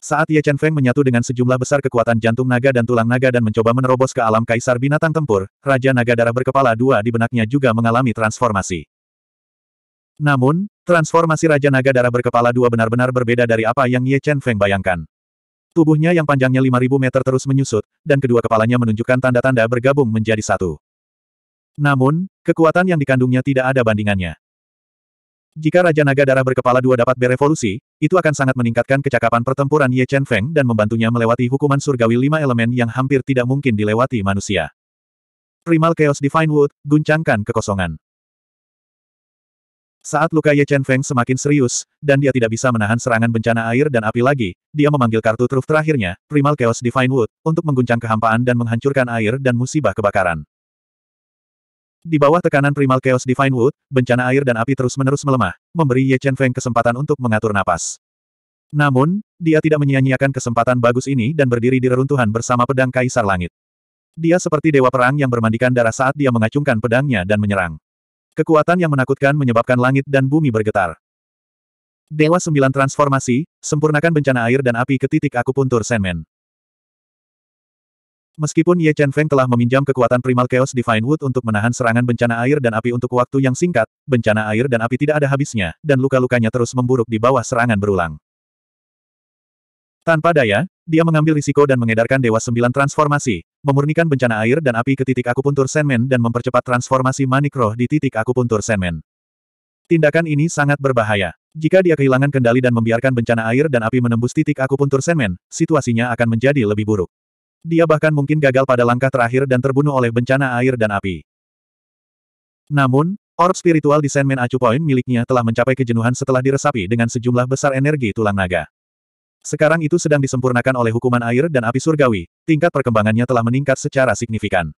Saat Ye Chen Feng menyatu dengan sejumlah besar kekuatan jantung naga dan tulang naga dan mencoba menerobos ke alam kaisar binatang tempur, Raja Naga Darah berkepala dua di benaknya juga mengalami transformasi. Namun, transformasi Raja Naga Darah berkepala dua benar-benar berbeda dari apa yang Ye Chen Feng bayangkan. Tubuhnya yang panjangnya 5.000 meter terus menyusut, dan kedua kepalanya menunjukkan tanda-tanda bergabung menjadi satu. Namun, kekuatan yang dikandungnya tidak ada bandingannya. Jika Raja Naga Darah berkepala dua dapat berevolusi, itu akan sangat meningkatkan kecakapan pertempuran Ye Chen Feng dan membantunya melewati hukuman surgawi lima elemen yang hampir tidak mungkin dilewati manusia. Primal Chaos Divine Wood, guncangkan kekosongan. Saat luka Ye Chen Feng semakin serius, dan dia tidak bisa menahan serangan bencana air dan api lagi, dia memanggil kartu truf terakhirnya, Primal Chaos Divine Wood, untuk mengguncang kehampaan dan menghancurkan air dan musibah kebakaran. Di bawah tekanan Primal Chaos Divine Wood, bencana air dan api terus-menerus melemah, memberi Ye Chen Feng kesempatan untuk mengatur napas. Namun, dia tidak menyia-nyiakan kesempatan bagus ini dan berdiri di reruntuhan bersama pedang Kaisar Langit. Dia seperti dewa perang yang bermandikan darah saat dia mengacungkan pedangnya dan menyerang. Kekuatan yang menakutkan menyebabkan langit dan bumi bergetar. Dewa sembilan transformasi, sempurnakan bencana air dan api ke titik aku puntur Meskipun Ye Chen Feng telah meminjam kekuatan Primal Chaos Divine Wood untuk menahan serangan bencana air dan api untuk waktu yang singkat, bencana air dan api tidak ada habisnya, dan luka-lukanya terus memburuk di bawah serangan berulang. Tanpa daya, dia mengambil risiko dan mengedarkan Dewa Sembilan Transformasi, memurnikan bencana air dan api ke titik akupuntur Senmen dan mempercepat transformasi manik roh di titik akupuntur Senmen. Tindakan ini sangat berbahaya. Jika dia kehilangan kendali dan membiarkan bencana air dan api menembus titik akupuntur Senmen, situasinya akan menjadi lebih buruk. Dia bahkan mungkin gagal pada langkah terakhir dan terbunuh oleh bencana air dan api. Namun, orb spiritual di Senmen Acu Point miliknya telah mencapai kejenuhan setelah diresapi dengan sejumlah besar energi tulang naga. Sekarang itu sedang disempurnakan oleh hukuman air dan api surgawi, tingkat perkembangannya telah meningkat secara signifikan.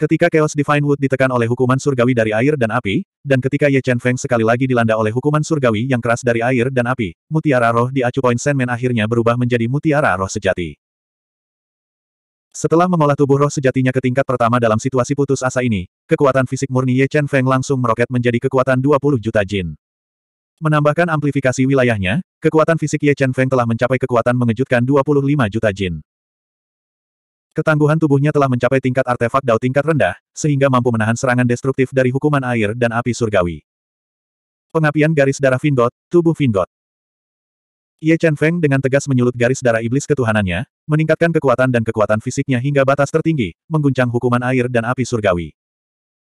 Ketika Chaos Divine Wood ditekan oleh hukuman surgawi dari air dan api, dan ketika Ye Chen Feng sekali lagi dilanda oleh hukuman surgawi yang keras dari air dan api, mutiara roh di Acu Point Senmen akhirnya berubah menjadi mutiara roh sejati. Setelah mengolah tubuh roh sejatinya ke tingkat pertama dalam situasi putus asa ini, kekuatan fisik murni Ye Chen Feng langsung meroket menjadi kekuatan 20 juta jin. Menambahkan amplifikasi wilayahnya, kekuatan fisik Ye Chen Feng telah mencapai kekuatan mengejutkan 25 juta jin. Ketangguhan tubuhnya telah mencapai tingkat artefak dao tingkat rendah, sehingga mampu menahan serangan destruktif dari hukuman air dan api surgawi. Pengapian garis darah Vingot, tubuh Vingot. Ye Chen Feng dengan tegas menyulut garis darah iblis ketuhanannya, meningkatkan kekuatan dan kekuatan fisiknya hingga batas tertinggi, mengguncang hukuman air dan api surgawi.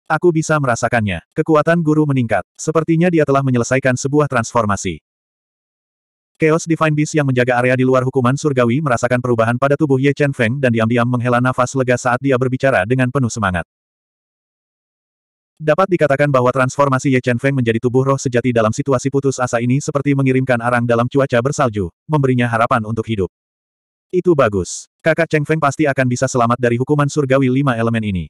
Aku bisa merasakannya. Kekuatan guru meningkat. Sepertinya dia telah menyelesaikan sebuah transformasi. Chaos Divine Beast yang menjaga area di luar hukuman surgawi merasakan perubahan pada tubuh Ye Chen Feng dan diam-diam menghela nafas lega saat dia berbicara dengan penuh semangat. Dapat dikatakan bahwa transformasi Ye Chen Feng menjadi tubuh roh sejati dalam situasi putus asa ini seperti mengirimkan arang dalam cuaca bersalju, memberinya harapan untuk hidup. Itu bagus. Kakak Cheng Feng pasti akan bisa selamat dari hukuman surgawi lima elemen ini.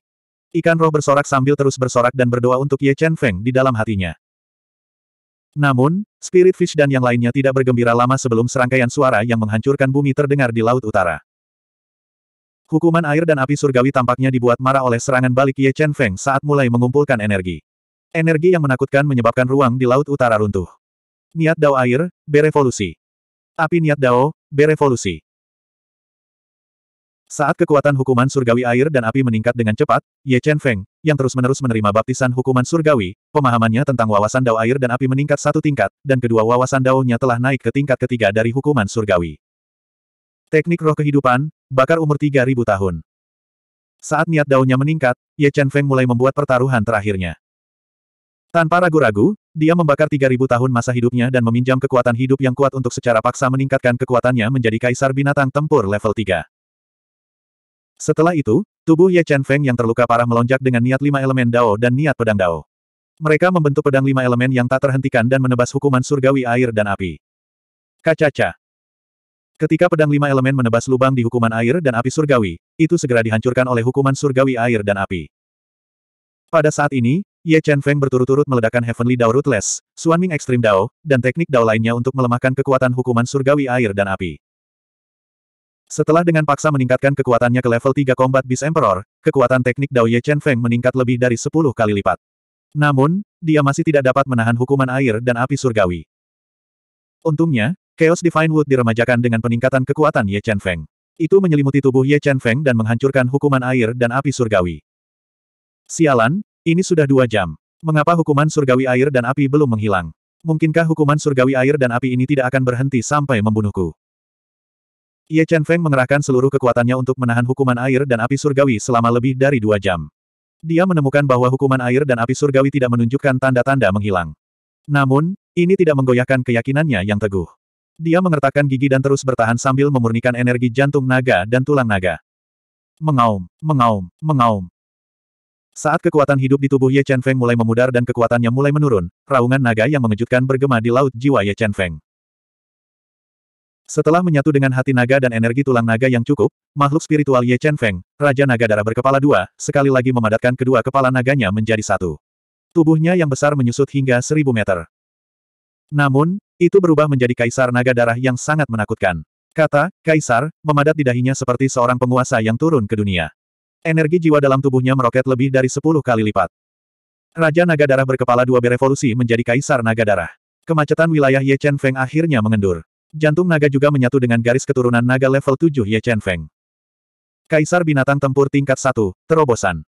Ikan roh bersorak sambil terus bersorak dan berdoa untuk Ye Chen Feng di dalam hatinya. Namun, Spirit Fish dan yang lainnya tidak bergembira lama sebelum serangkaian suara yang menghancurkan bumi terdengar di Laut Utara. Hukuman air dan api surgawi tampaknya dibuat marah oleh serangan balik Ye Chen Feng saat mulai mengumpulkan energi. Energi yang menakutkan menyebabkan ruang di Laut Utara runtuh. Niat Dao Air, berevolusi. Api Niat Dao, berevolusi. Saat kekuatan hukuman surgawi air dan api meningkat dengan cepat, Ye Chen Feng, yang terus-menerus menerima baptisan hukuman surgawi, pemahamannya tentang wawasan dao air dan api meningkat satu tingkat, dan kedua wawasan daunnya telah naik ke tingkat ketiga dari hukuman surgawi. Teknik roh kehidupan, bakar umur 3000 tahun. Saat niat daunnya meningkat, Ye Chen Feng mulai membuat pertaruhan terakhirnya. Tanpa ragu-ragu, dia membakar 3000 tahun masa hidupnya dan meminjam kekuatan hidup yang kuat untuk secara paksa meningkatkan kekuatannya menjadi kaisar binatang tempur level 3. Setelah itu, tubuh Ye Chen Feng yang terluka parah melonjak dengan niat lima elemen Dao dan niat pedang Dao. Mereka membentuk pedang lima elemen yang tak terhentikan dan menebas hukuman surgawi air dan api. Kacaca. Ketika pedang lima elemen menebas lubang di hukuman air dan api surgawi, itu segera dihancurkan oleh hukuman surgawi air dan api. Pada saat ini, Ye Chen Feng berturut-turut meledakkan Heavenly Dao Ruthless, Ming Extreme Dao, dan teknik Dao lainnya untuk melemahkan kekuatan hukuman surgawi air dan api. Setelah dengan paksa meningkatkan kekuatannya ke level 3 Combat Beast Emperor, kekuatan teknik Dao Ye Chen Feng meningkat lebih dari 10 kali lipat. Namun, dia masih tidak dapat menahan hukuman air dan api surgawi. Untungnya, Chaos Divine Wood diremajakan dengan peningkatan kekuatan Ye Chen Feng. Itu menyelimuti tubuh Ye Chen Feng dan menghancurkan hukuman air dan api surgawi. Sialan, ini sudah dua jam. Mengapa hukuman surgawi air dan api belum menghilang? Mungkinkah hukuman surgawi air dan api ini tidak akan berhenti sampai membunuhku? Ye Chen Feng mengerahkan seluruh kekuatannya untuk menahan hukuman air dan api surgawi selama lebih dari dua jam. Dia menemukan bahwa hukuman air dan api surgawi tidak menunjukkan tanda-tanda menghilang. Namun, ini tidak menggoyahkan keyakinannya yang teguh. Dia mengertakkan gigi dan terus bertahan sambil memurnikan energi jantung naga dan tulang naga. Mengaum, mengaum, mengaum. Saat kekuatan hidup di tubuh Ye Chen Feng mulai memudar dan kekuatannya mulai menurun, raungan naga yang mengejutkan bergema di laut jiwa Ye Chen Feng. Setelah menyatu dengan hati naga dan energi tulang naga yang cukup, makhluk spiritual Ye Chen Feng, Raja Naga Darah berkepala dua, sekali lagi memadatkan kedua kepala naganya menjadi satu. Tubuhnya yang besar menyusut hingga seribu meter. Namun, itu berubah menjadi kaisar naga darah yang sangat menakutkan. Kata, kaisar, memadat di dahinya seperti seorang penguasa yang turun ke dunia. Energi jiwa dalam tubuhnya meroket lebih dari sepuluh kali lipat. Raja naga darah berkepala dua berevolusi menjadi kaisar naga darah. Kemacetan wilayah Ye Chen Feng akhirnya mengendur. Jantung naga juga menyatu dengan garis keturunan naga level 7 Ye Chen Feng. Kaisar binatang tempur tingkat 1, terobosan.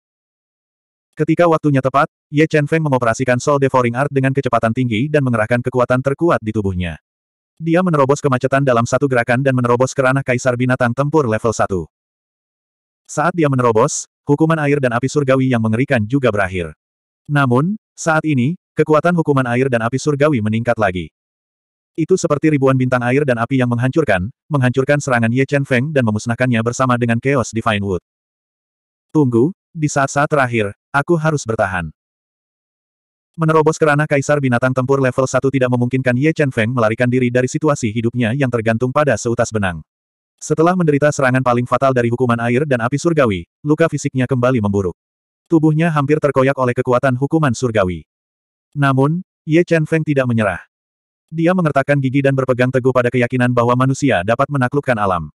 Ketika waktunya tepat, Ye Chen Feng mengoperasikan Soul Devouring Art dengan kecepatan tinggi dan mengerahkan kekuatan terkuat di tubuhnya. Dia menerobos kemacetan dalam satu gerakan dan menerobos kerana Kaisar Binatang Tempur level 1. Saat dia menerobos, hukuman air dan api surgawi yang mengerikan juga berakhir. Namun, saat ini, kekuatan hukuman air dan api surgawi meningkat lagi. Itu seperti ribuan bintang air dan api yang menghancurkan, menghancurkan serangan Ye Chen Feng dan memusnahkannya bersama dengan Chaos Divine Wood. Tunggu, di saat-saat terakhir, aku harus bertahan. Menerobos kerana kaisar binatang tempur level 1 tidak memungkinkan Ye Chen Feng melarikan diri dari situasi hidupnya yang tergantung pada seutas benang. Setelah menderita serangan paling fatal dari hukuman air dan api surgawi, luka fisiknya kembali memburuk. Tubuhnya hampir terkoyak oleh kekuatan hukuman surgawi. Namun, Ye Chen Feng tidak menyerah. Dia mengertakkan gigi dan berpegang teguh pada keyakinan bahwa manusia dapat menaklukkan alam.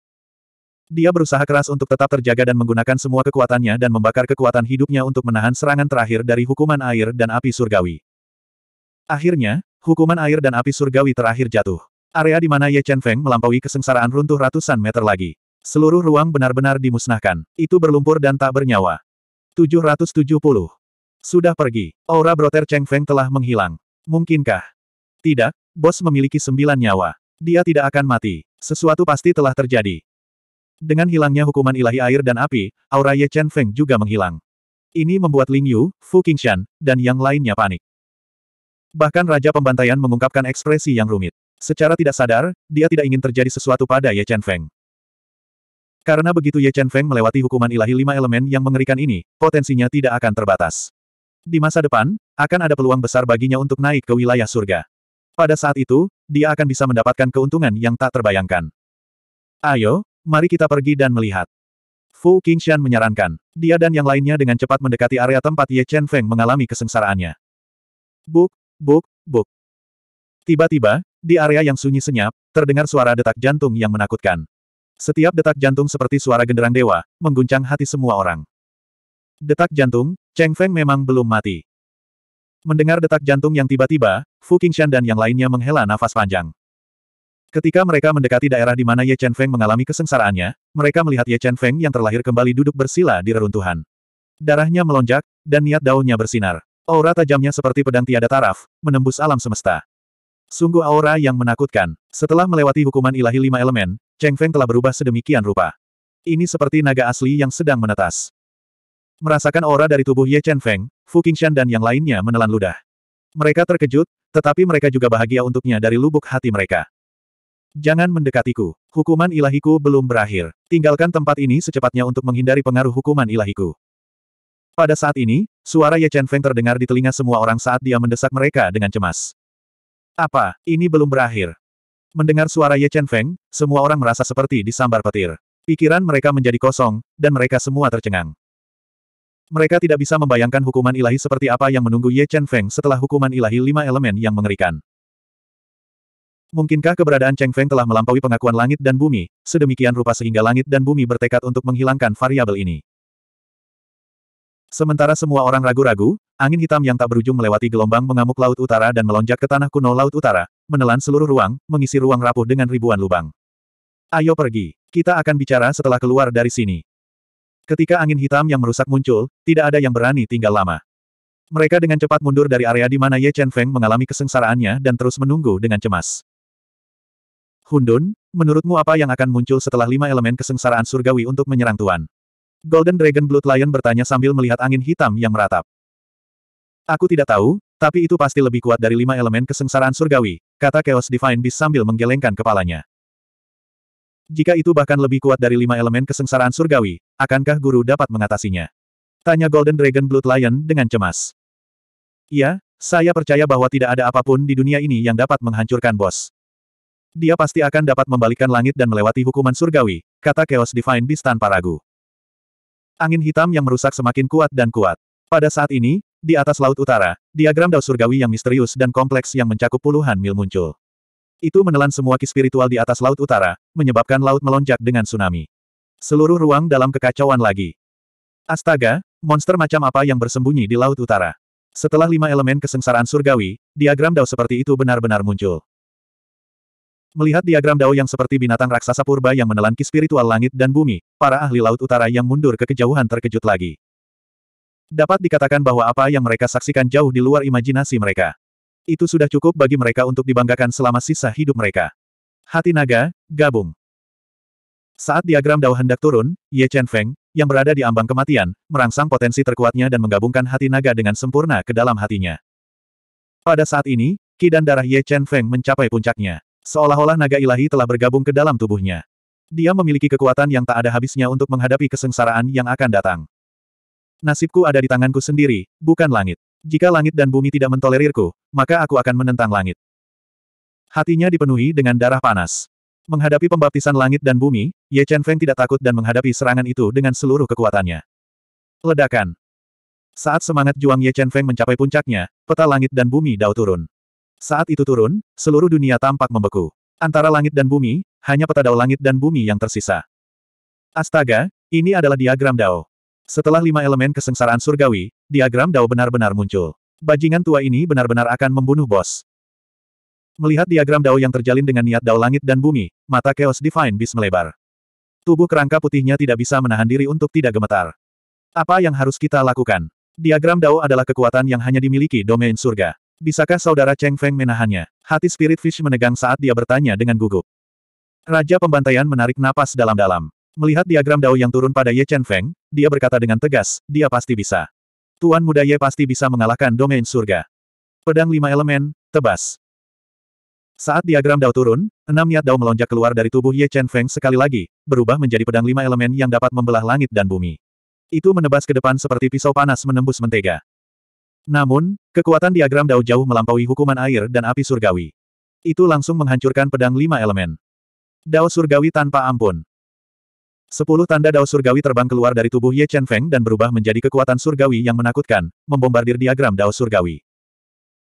Dia berusaha keras untuk tetap terjaga dan menggunakan semua kekuatannya dan membakar kekuatan hidupnya untuk menahan serangan terakhir dari hukuman air dan api surgawi. Akhirnya, hukuman air dan api surgawi terakhir jatuh. Area di mana Ye Chen Feng melampaui kesengsaraan runtuh ratusan meter lagi. Seluruh ruang benar-benar dimusnahkan. Itu berlumpur dan tak bernyawa. 770. Sudah pergi. Aura broter Cheng Feng telah menghilang. Mungkinkah? Tidak, bos memiliki sembilan nyawa. Dia tidak akan mati. Sesuatu pasti telah terjadi. Dengan hilangnya hukuman ilahi air dan api, aura Ye Chen Feng juga menghilang. Ini membuat Ling Yu, Fu Qingshan, dan yang lainnya panik. Bahkan Raja Pembantaian mengungkapkan ekspresi yang rumit. Secara tidak sadar, dia tidak ingin terjadi sesuatu pada Ye Chen Feng. Karena begitu Ye Chen Feng melewati hukuman ilahi lima elemen yang mengerikan ini, potensinya tidak akan terbatas. Di masa depan, akan ada peluang besar baginya untuk naik ke wilayah surga. Pada saat itu, dia akan bisa mendapatkan keuntungan yang tak terbayangkan. Ayo, mari kita pergi dan melihat. Fu Qingshan menyarankan, dia dan yang lainnya dengan cepat mendekati area tempat Ye Chen Feng mengalami kesengsaraannya. Buk, buk, buk. Tiba-tiba, di area yang sunyi senyap, terdengar suara detak jantung yang menakutkan. Setiap detak jantung seperti suara genderang dewa, mengguncang hati semua orang. Detak jantung, Cheng Feng memang belum mati. Mendengar detak jantung yang tiba-tiba, Fu Qingshan dan yang lainnya menghela nafas panjang. Ketika mereka mendekati daerah di mana Ye Chen Feng mengalami kesengsaraannya, mereka melihat Ye Chen Feng yang terlahir kembali duduk bersila di reruntuhan. Darahnya melonjak, dan niat daunnya bersinar. Aura tajamnya seperti pedang tiada taraf, menembus alam semesta. Sungguh aura yang menakutkan. Setelah melewati hukuman ilahi lima elemen, Cheng Feng telah berubah sedemikian rupa. Ini seperti naga asli yang sedang menetas. Merasakan aura dari tubuh Ye Chen Feng, Fu Qingshan dan yang lainnya menelan ludah. Mereka terkejut, tetapi mereka juga bahagia untuknya dari lubuk hati mereka. Jangan mendekatiku. Hukuman ilahiku belum berakhir. Tinggalkan tempat ini secepatnya untuk menghindari pengaruh hukuman ilahiku. Pada saat ini, suara Ye Chen Feng terdengar di telinga semua orang saat dia mendesak mereka dengan cemas. Apa, ini belum berakhir? Mendengar suara Ye Chen Feng, semua orang merasa seperti disambar petir. Pikiran mereka menjadi kosong, dan mereka semua tercengang. Mereka tidak bisa membayangkan hukuman ilahi seperti apa yang menunggu Ye Chen Feng setelah hukuman ilahi lima elemen yang mengerikan. Mungkinkah keberadaan Cheng Feng telah melampaui pengakuan langit dan bumi, sedemikian rupa sehingga langit dan bumi bertekad untuk menghilangkan variabel ini? Sementara semua orang ragu-ragu, angin hitam yang tak berujung melewati gelombang mengamuk Laut Utara dan melonjak ke tanah kuno Laut Utara, menelan seluruh ruang, mengisi ruang rapuh dengan ribuan lubang. Ayo pergi, kita akan bicara setelah keluar dari sini. Ketika angin hitam yang merusak muncul, tidak ada yang berani tinggal lama. Mereka dengan cepat mundur dari area di mana Ye Chen Feng mengalami kesengsaraannya dan terus menunggu dengan cemas. Hundun, menurutmu apa yang akan muncul setelah lima elemen kesengsaraan surgawi untuk menyerang Tuan? Golden Dragon Blood Lion bertanya sambil melihat angin hitam yang meratap. Aku tidak tahu, tapi itu pasti lebih kuat dari lima elemen kesengsaraan surgawi, kata Chaos Divine Beast sambil menggelengkan kepalanya. Jika itu bahkan lebih kuat dari lima elemen kesengsaraan surgawi, Akankah guru dapat mengatasinya? Tanya Golden Dragon Blood Lion dengan cemas. Iya, saya percaya bahwa tidak ada apapun di dunia ini yang dapat menghancurkan bos. Dia pasti akan dapat membalikkan langit dan melewati hukuman surgawi, kata Chaos Divine Beast tanpa ragu. Angin hitam yang merusak semakin kuat dan kuat. Pada saat ini, di atas Laut Utara, diagram dao surgawi yang misterius dan kompleks yang mencakup puluhan mil muncul. Itu menelan semua ki spiritual di atas Laut Utara, menyebabkan laut melonjak dengan tsunami. Seluruh ruang dalam kekacauan lagi. Astaga, monster macam apa yang bersembunyi di Laut Utara? Setelah lima elemen kesengsaraan surgawi, diagram Dao seperti itu benar-benar muncul. Melihat diagram Dao yang seperti binatang raksasa purba yang menelan ki spiritual langit dan bumi, para ahli Laut Utara yang mundur ke kejauhan terkejut lagi. Dapat dikatakan bahwa apa yang mereka saksikan jauh di luar imajinasi mereka. Itu sudah cukup bagi mereka untuk dibanggakan selama sisa hidup mereka. Hati naga, gabung. Saat diagram Dao hendak turun, Ye Chen Feng, yang berada di ambang kematian, merangsang potensi terkuatnya dan menggabungkan hati naga dengan sempurna ke dalam hatinya. Pada saat ini, ki dan darah Ye Chen Feng mencapai puncaknya. Seolah-olah naga ilahi telah bergabung ke dalam tubuhnya. Dia memiliki kekuatan yang tak ada habisnya untuk menghadapi kesengsaraan yang akan datang. Nasibku ada di tanganku sendiri, bukan langit. Jika langit dan bumi tidak mentolerirku, maka aku akan menentang langit. Hatinya dipenuhi dengan darah panas. Menghadapi pembaptisan langit dan bumi, Ye Chen Feng tidak takut dan menghadapi serangan itu dengan seluruh kekuatannya. Ledakan. Saat semangat juang Ye Chen Feng mencapai puncaknya, peta langit dan bumi dao turun. Saat itu turun, seluruh dunia tampak membeku. Antara langit dan bumi, hanya peta dao langit dan bumi yang tersisa. Astaga, ini adalah diagram dao. Setelah lima elemen kesengsaraan surgawi, diagram Dao benar-benar muncul. Bajingan tua ini benar-benar akan membunuh bos. Melihat diagram Dao yang terjalin dengan niat Dao langit dan bumi, mata Chaos Divine Beast melebar. Tubuh kerangka putihnya tidak bisa menahan diri untuk tidak gemetar. Apa yang harus kita lakukan? Diagram Dao adalah kekuatan yang hanya dimiliki domain surga. Bisakah saudara Cheng Feng menahannya? Hati Spirit Fish menegang saat dia bertanya dengan gugup. Raja pembantaian menarik napas dalam-dalam. Melihat diagram Dao yang turun pada Ye Chen Feng, dia berkata dengan tegas, dia pasti bisa. Tuan muda Ye pasti bisa mengalahkan domain surga. Pedang lima elemen, tebas. Saat diagram Dao turun, enam niat Dao melonjak keluar dari tubuh Ye Chen Feng sekali lagi, berubah menjadi pedang lima elemen yang dapat membelah langit dan bumi. Itu menebas ke depan seperti pisau panas menembus mentega. Namun, kekuatan diagram Dao jauh melampaui hukuman air dan api surgawi. Itu langsung menghancurkan pedang lima elemen. Dao surgawi tanpa ampun. Sepuluh tanda Dao surgawi terbang keluar dari tubuh Ye Chen Feng dan berubah menjadi kekuatan surgawi yang menakutkan, membombardir diagram Dao surgawi.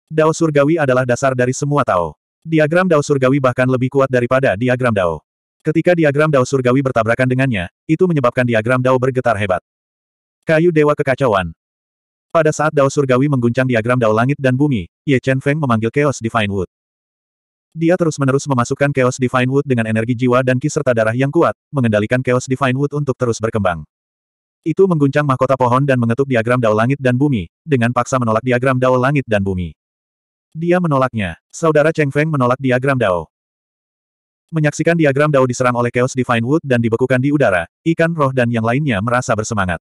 Dao surgawi adalah dasar dari semua Tao. Diagram Dao Surgawi bahkan lebih kuat daripada diagram Dao. Ketika diagram Dao Surgawi bertabrakan dengannya, itu menyebabkan diagram Dao bergetar hebat. Kayu Dewa Kekacauan Pada saat Dao Surgawi mengguncang diagram Dao Langit dan Bumi, Ye Chen Feng memanggil Chaos Divine Wood. Dia terus-menerus memasukkan Chaos Divine Wood dengan energi jiwa dan ki serta darah yang kuat, mengendalikan Chaos Divine Wood untuk terus berkembang. Itu mengguncang mahkota pohon dan mengetuk diagram Dao Langit dan Bumi, dengan paksa menolak diagram Dao Langit dan Bumi. Dia menolaknya. Saudara Cheng Feng menolak diagram Dao. Menyaksikan diagram Dao diserang oleh Chaos Divine Wood dan dibekukan di udara, ikan roh dan yang lainnya merasa bersemangat.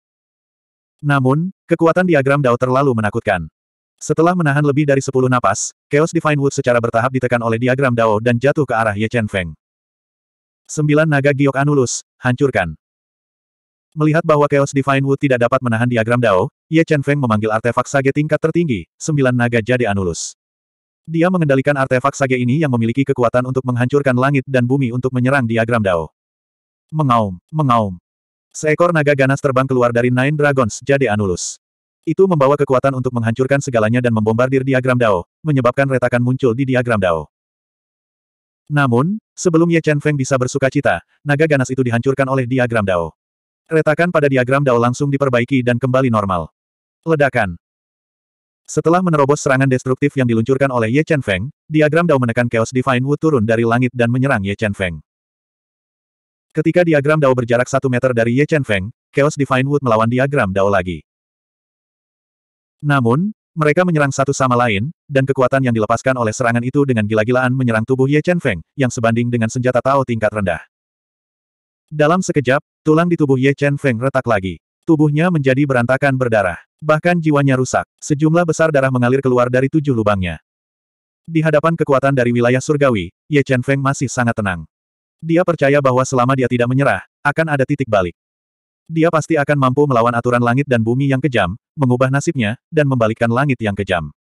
Namun, kekuatan diagram Dao terlalu menakutkan. Setelah menahan lebih dari 10 napas, Chaos Divine Wood secara bertahap ditekan oleh diagram Dao dan jatuh ke arah Ye Chen Feng. Sembilan naga giok Anulus, hancurkan. Melihat bahwa Chaos Divine Wood tidak dapat menahan diagram Dao, Ye Chen Feng memanggil artefak sage tingkat tertinggi, sembilan naga jadi Anulus. Dia mengendalikan artefak sage ini yang memiliki kekuatan untuk menghancurkan langit dan bumi untuk menyerang diagram Dao. Mengaum, mengaum. Seekor naga ganas terbang keluar dari Nine Dragons jadi Anulus. Itu membawa kekuatan untuk menghancurkan segalanya dan membombardir diagram Dao, menyebabkan retakan muncul di diagram Dao. Namun, sebelum Ye Chen Feng bisa bersuka cita, naga ganas itu dihancurkan oleh diagram Dao. Retakan pada diagram Dao langsung diperbaiki dan kembali normal. Ledakan. Setelah menerobos serangan destruktif yang diluncurkan oleh Ye Chen Feng, diagram Dao menekan Chaos Divine Wu turun dari langit dan menyerang Ye Chen Feng. Ketika diagram Dao berjarak satu meter dari Ye Chen Feng, Chaos Divine Wood melawan diagram Dao lagi. Namun, mereka menyerang satu sama lain, dan kekuatan yang dilepaskan oleh serangan itu dengan gila-gilaan menyerang tubuh Ye Chen Feng, yang sebanding dengan senjata Tao tingkat rendah. Dalam sekejap, tulang di tubuh Ye Chen Feng retak lagi. Tubuhnya menjadi berantakan berdarah. Bahkan jiwanya rusak. Sejumlah besar darah mengalir keluar dari tujuh lubangnya. Di hadapan kekuatan dari wilayah surgawi, Ye Chen Feng masih sangat tenang. Dia percaya bahwa selama dia tidak menyerah, akan ada titik balik. Dia pasti akan mampu melawan aturan langit dan bumi yang kejam, mengubah nasibnya, dan membalikkan langit yang kejam.